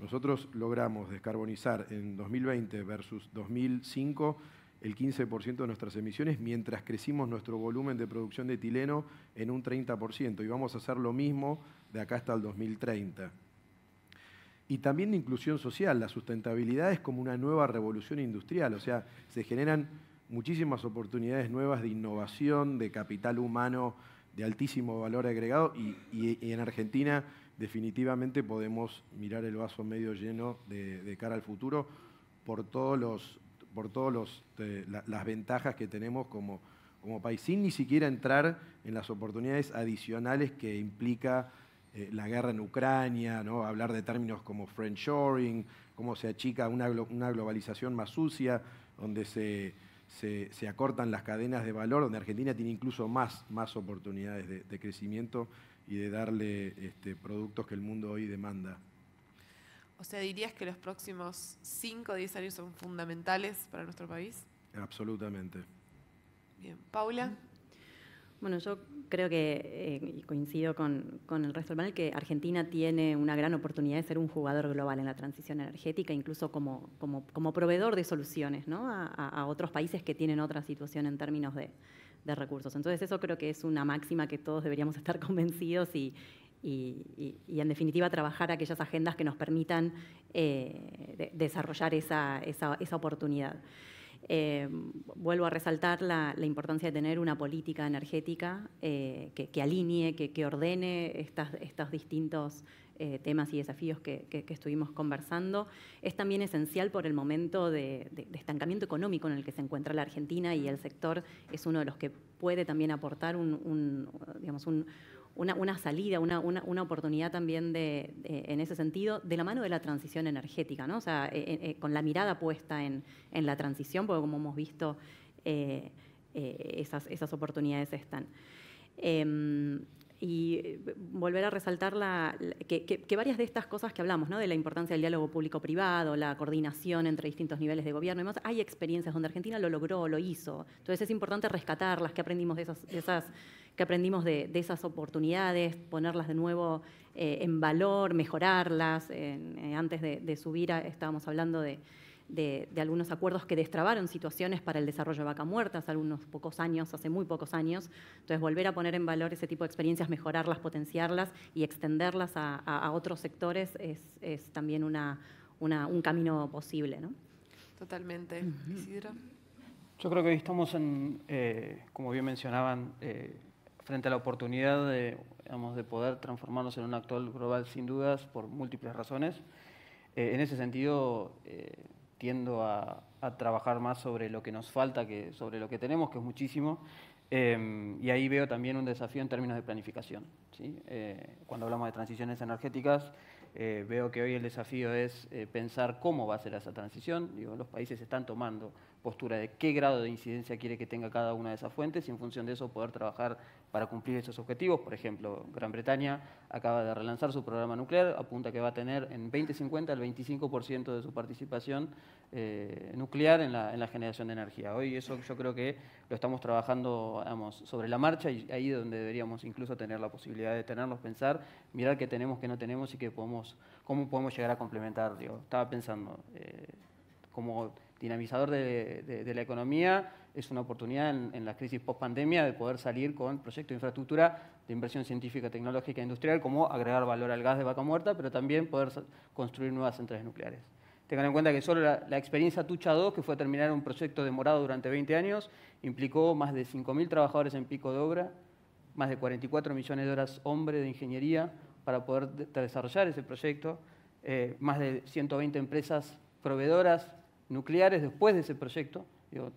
Nosotros logramos descarbonizar en 2020 versus 2005 el 15% de nuestras emisiones, mientras crecimos nuestro volumen de producción de etileno en un 30%, y vamos a hacer lo mismo de acá hasta el 2030. Y también de inclusión social, la sustentabilidad es como una nueva revolución industrial, o sea, se generan muchísimas oportunidades nuevas de innovación, de capital humano de altísimo valor agregado y, en Argentina definitivamente podemos mirar el vaso medio lleno de, cara al futuro por todos los por todos eh, las ventajas que tenemos como, como país, sin ni siquiera entrar en las oportunidades adicionales que implica eh, la guerra en Ucrania, ¿no? hablar de términos como friendshoring, cómo se achica una globalización más sucia, donde se, se, acortan las cadenas de valor, donde Argentina tiene incluso más, más oportunidades de, crecimiento y de darle este, productos que el mundo hoy demanda. O sea, ¿dirías que los próximos 5 o 10 años son fundamentales para nuestro país? Absolutamente. Bien, Paula. Bueno, yo creo que, eh, y coincido con, el resto del panel, que Argentina tiene una gran oportunidad de ser un jugador global en la transición energética, incluso como, proveedor de soluciones a, otros países que tienen otra situación en términos de, recursos. Entonces, eso creo que es una máxima que todos deberíamos estar convencidos y, en definitiva, trabajar aquellas agendas que nos permitan eh, desarrollar esa oportunidad. Eh, vuelvo a resaltar la, importancia de tener una política energética eh, que, alinee, que, ordene estas, estos distintos eh, temas y desafíos que, estuvimos conversando. Es también esencial por el momento de, estancamiento económico en el que se encuentra la Argentina y el sector es uno de los que puede también aportar un digamos, un, una, salida, una, oportunidad también de, en ese sentido, de la mano de la transición energética, ¿no? O sea, eh, eh, eh, con la mirada puesta en, la transición, porque como hemos visto, esas, esas, oportunidades están em, y volver a resaltar la, que, varias de estas cosas que hablamos, ¿no? de la importancia del diálogo público-privado, la coordinación entre distintos niveles de gobierno hay experiencias donde Argentina lo logró, lo hizo. Entonces es importante rescatarlas, que aprendimos de esas, de esas que aprendimos de, esas oportunidades, ponerlas de nuevo eh, en valor, mejorarlas. Eh, antes de, subir estábamos hablando de, algunos acuerdos que destrabaron situaciones para el desarrollo de vaca muerta hace algunos pocos años, hace muy pocos años. Entonces, volver a poner en valor ese tipo de experiencias, mejorarlas, potenciarlas y extenderlas a, otros sectores es, también una, una, un camino posible. ¿no? Totalmente. Isidro. Yo creo que estamos en, eh, como bien mencionaban, frente a la oportunidad de, digamos, de poder transformarnos en un actor global sin dudas por múltiples razones. Eh, en ese sentido, eh, tiendo a, trabajar más sobre lo que nos falta que sobre lo que tenemos, que es muchísimo. Em, y ahí veo también un desafío en términos de planificación. Eh, cuando hablamos de transiciones energéticas, veo que hoy el desafío es pensar cómo va a ser esa transición. Digo, los países están tomando postura de qué grado de incidencia quiere que tenga cada una de esas fuentes y en función de eso poder trabajar para cumplir esos objetivos. Por ejemplo, Gran Bretaña acaba de relanzar su programa nuclear, apunta que va a tener en 2050 el 25% de su participación eh, nuclear en la, generación de energía. Hoy eso yo creo que lo estamos trabajando sobre la marcha y ahí es donde deberíamos incluso tener la posibilidad de tenerlos, pensar, mirar qué tenemos, qué no tenemos y qué podemos, cómo podemos llegar a complementar. Yo estaba pensando, eh, como dinamizador de la economía, es una oportunidad en, la crisis post-pandemia de poder salir con proyectos de infraestructura de inversión científica, tecnológica e industrial, como agregar valor al gas de vaca muerta, pero también poder construir nuevas centrales nucleares. Tengan en cuenta que solo la, experiencia Tucha 2, que fue terminar un proyecto demorado durante 20 años, implicó más de 5.000 trabajadores en pico de obra, más de 44 millones de horas hombre de ingeniería para poder desarrollar ese proyecto, eh, más de 120 empresas proveedoras nucleares después de ese proyecto,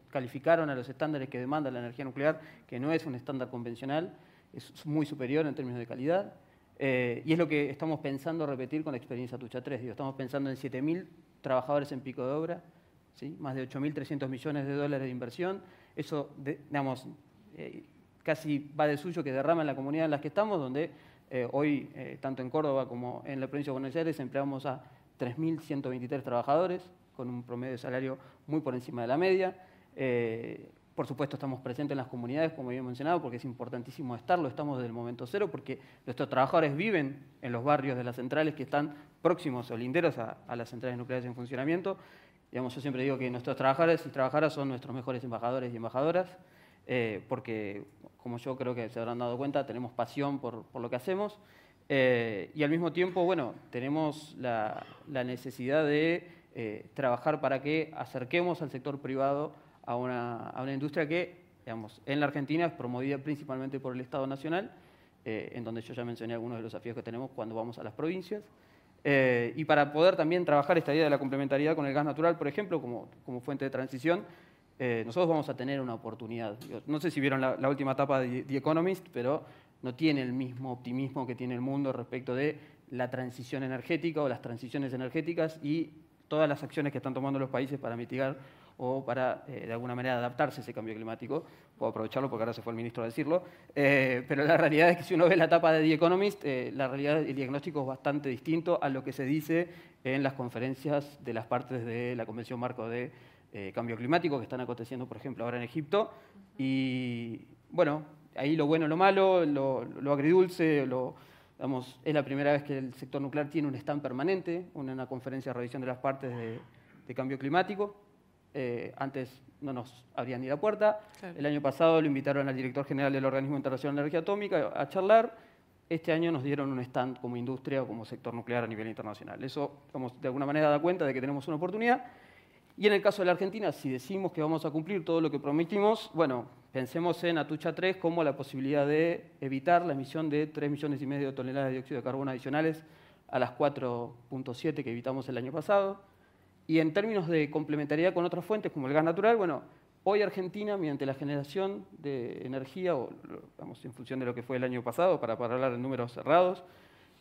calificaron a los estándares que demanda la energía nuclear, que no es un estándar convencional, es muy superior en términos de calidad. Eh, y es lo que estamos pensando repetir con la experiencia Tucha 3. estamos pensando en 7.000 trabajadores en pico de obra, más de 8.300 millones de dólares de inversión. Eso, digamos, eh, casi va de suyo que derrama en la comunidad en la que estamos, donde eh, hoy, tanto en Córdoba como en la provincia de Buenos Aires, empleamos a 3.123 trabajadores con un promedio de salario muy por encima de la media. Eh, por supuesto, estamos presentes en las comunidades, como bien mencionado, porque es importantísimo estarlo, estamos desde el momento cero, porque nuestros trabajadores viven en los barrios de las centrales que están próximos o linderos a, las centrales nucleares en funcionamiento. Digamos, yo siempre digo que nuestros trabajadores y trabajadoras son nuestros mejores embajadores y embajadoras, eh, porque, como yo creo que se habrán dado cuenta, tenemos pasión por, lo que hacemos. Eh, y al mismo tiempo, bueno, tenemos la necesidad de eh, trabajar para que acerquemos al sector privado a una, a una, industria que, digamos, en la Argentina es promovida principalmente por el Estado Nacional, eh, en donde yo ya mencioné algunos de los desafíos que tenemos cuando vamos a las provincias. Eh, y para poder también trabajar esta idea de la complementariedad con el gas natural, por ejemplo, como, como fuente de transición, nosotros vamos a tener una oportunidad. no sé si vieron la, última etapa de The Economist, pero no tiene el mismo optimismo que tiene el mundo respecto de la transición energética o las transiciones energéticas y todas las acciones que están tomando los países para mitigar o para, eh, de alguna manera, adaptarse a ese cambio climático. Puedo aprovecharlo porque ahora se fue el ministro a decirlo. Eh, pero la realidad es que si uno ve la etapa de The Economist, eh, la realidad, el diagnóstico es bastante distinto a lo que se dice en las conferencias de las partes de la Convención Marco de Cambio Climático que están aconteciendo, por ejemplo, ahora en Egipto. Y, bueno, ahí lo bueno, lo malo, lo, lo agridulce, lo es la primera vez que el sector nuclear tiene un stand permanente, una, conferencia de revisión de las partes de, cambio climático. Eh, antes no nos abrían ni la puerta. El año pasado lo invitaron al director general del Organismo Internacional de Energía Atómica a charlar. Este año nos dieron un stand como industria o como sector nuclear a nivel internacional. Eso, de alguna manera da cuenta de que tenemos una oportunidad. Y en el caso de la Argentina, si decimos que vamos a cumplir todo lo que prometimos, bueno, Pensemos en Atucha 3 como la posibilidad de evitar la emisión de 3 millones y medio de toneladas de dióxido de carbono adicionales a las 4.7 que evitamos el año pasado. Y en términos de complementariedad con otras fuentes como el gas natural, bueno, hoy Argentina, mediante la generación de energía, o vamos, en función de lo que fue el año pasado, para, para hablar en números cerrados,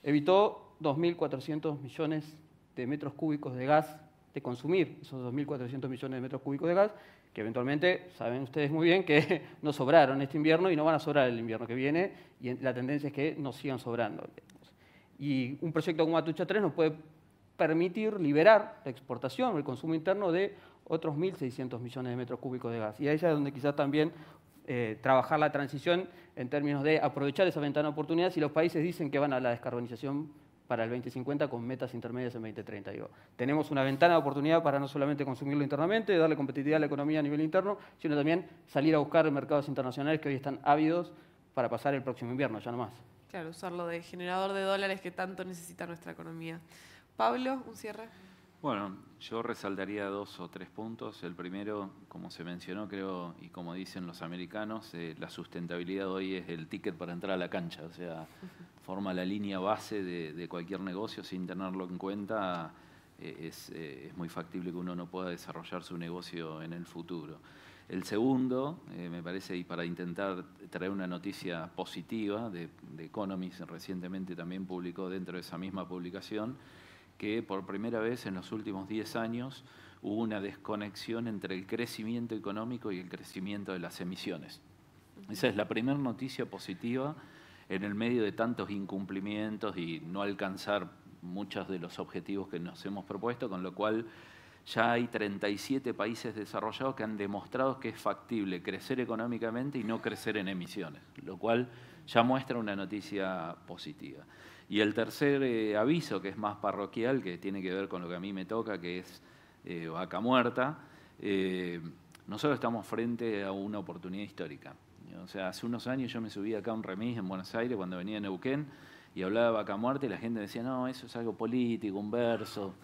evitó 2.400 millones de metros cúbicos de gas de consumir, esos 2.400 millones de metros cúbicos de gas, que eventualmente saben ustedes muy bien que no sobraron este invierno y no van a sobrar el invierno que viene, y la tendencia es que no sigan sobrando. Y un proyecto como Atucha 3 nos puede permitir liberar la exportación, o el consumo interno de otros 1.600 millones de metros cúbicos de gas. Y ahí es donde quizás también eh, trabajar la transición en términos de aprovechar esa ventana de oportunidad Si los países dicen que van a la descarbonización para el 2050 con metas intermedias en 2030. tenemos una ventana de oportunidad para no solamente consumirlo internamente, darle competitividad a la economía a nivel interno, sino también salir a buscar mercados internacionales que hoy están ávidos para pasar el próximo invierno, ya no más. Claro, usarlo de generador de dólares que tanto necesita nuestra economía. Pablo, un cierre. Bueno, yo resaltaría dos o tres puntos. El primero, como se mencionó, creo, y como dicen los americanos, eh, la sustentabilidad hoy es el ticket para entrar a la cancha, o sea, forma la línea base de, cualquier negocio sin tenerlo en cuenta. Eh, eh, es, muy factible que uno no pueda desarrollar su negocio en el futuro. El segundo, me parece, y para intentar traer una noticia positiva, de, de Economist recientemente también publicó dentro de esa misma publicación, que por primera vez en los últimos 10 años hubo una desconexión entre el crecimiento económico y el crecimiento de las emisiones. Esa es la primera noticia positiva en el medio de tantos incumplimientos y no alcanzar muchos de los objetivos que nos hemos propuesto, con lo cual ya hay 37 países desarrollados que han demostrado que es factible crecer económicamente y no crecer en emisiones, lo cual ya muestra una noticia positiva. Y el tercer eh, aviso, que es más parroquial, que tiene que ver con lo que a mí me toca, que es eh, Vaca Muerta, eh, nosotros estamos frente a una oportunidad histórica. O sea, hace unos años yo me subí acá a un remis en Buenos Aires cuando venía a Neuquén y hablaba de Vaca Muerta y la gente decía, no, eso es algo político, un verso.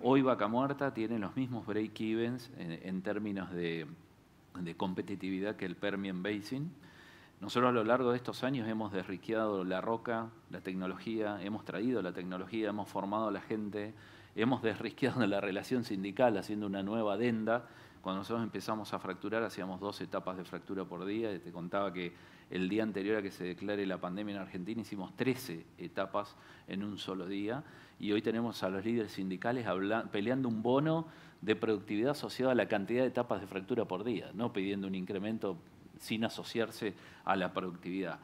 Hoy Vaca Muerta tiene los mismos break-evens en, términos de, de competitividad que el Permian Basin nosotros a lo largo de estos años hemos desriqueado la roca, la tecnología, hemos traído la tecnología, hemos formado a la gente, hemos desrisqueado la relación sindical haciendo una nueva adenda. Cuando nosotros empezamos a fracturar, hacíamos dos etapas de fractura por día. Te contaba que el día anterior a que se declare la pandemia en Argentina hicimos 13 etapas en un solo día. Y hoy tenemos a los líderes sindicales peleando un bono de productividad asociado a la cantidad de etapas de fractura por día, no pidiendo un incremento sin asociarse a la productividad.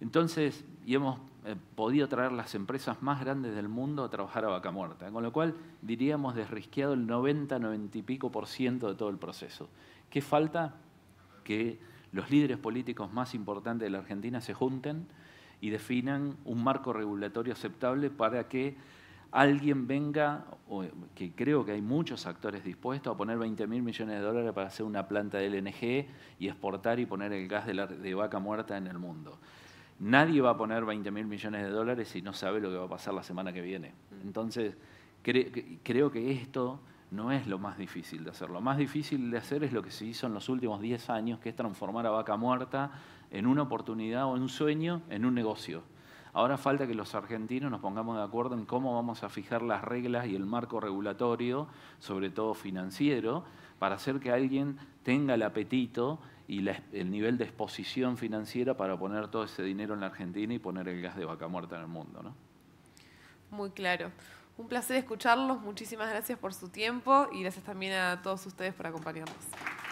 Entonces, y hemos eh, podido traer las empresas más grandes del mundo a trabajar a vaca muerta, ¿eh? con lo cual diríamos desrisqueado el 90, 90 y pico por ciento de todo el proceso. ¿Qué falta? Que los líderes políticos más importantes de la Argentina se junten y definan un marco regulatorio aceptable para que alguien venga, o, eh, que creo que hay muchos actores dispuestos a poner 20.000 mil millones de dólares para hacer una planta de LNG y exportar y poner el gas de, vaca muerta en el mundo. Nadie va a poner 20.000 mil millones de dólares si no sabe lo que va a pasar la semana que viene. Mm. Entonces, creo que esto no es lo más difícil de hacer. Lo más difícil de hacer es lo que se hizo en los últimos 10 años, que es transformar a vaca muerta en una oportunidad o en un sueño, en un negocio. Ahora falta que los argentinos nos pongamos de acuerdo en cómo vamos a fijar las reglas y el marco regulatorio, sobre todo financiero, para hacer que alguien tenga el apetito y el nivel de exposición financiera para poner todo ese dinero en la Argentina y poner el gas de vaca muerta en el mundo. ¿no? Muy claro. Un placer escucharlos. Muchísimas gracias por su tiempo y gracias también a todos ustedes por acompañarnos.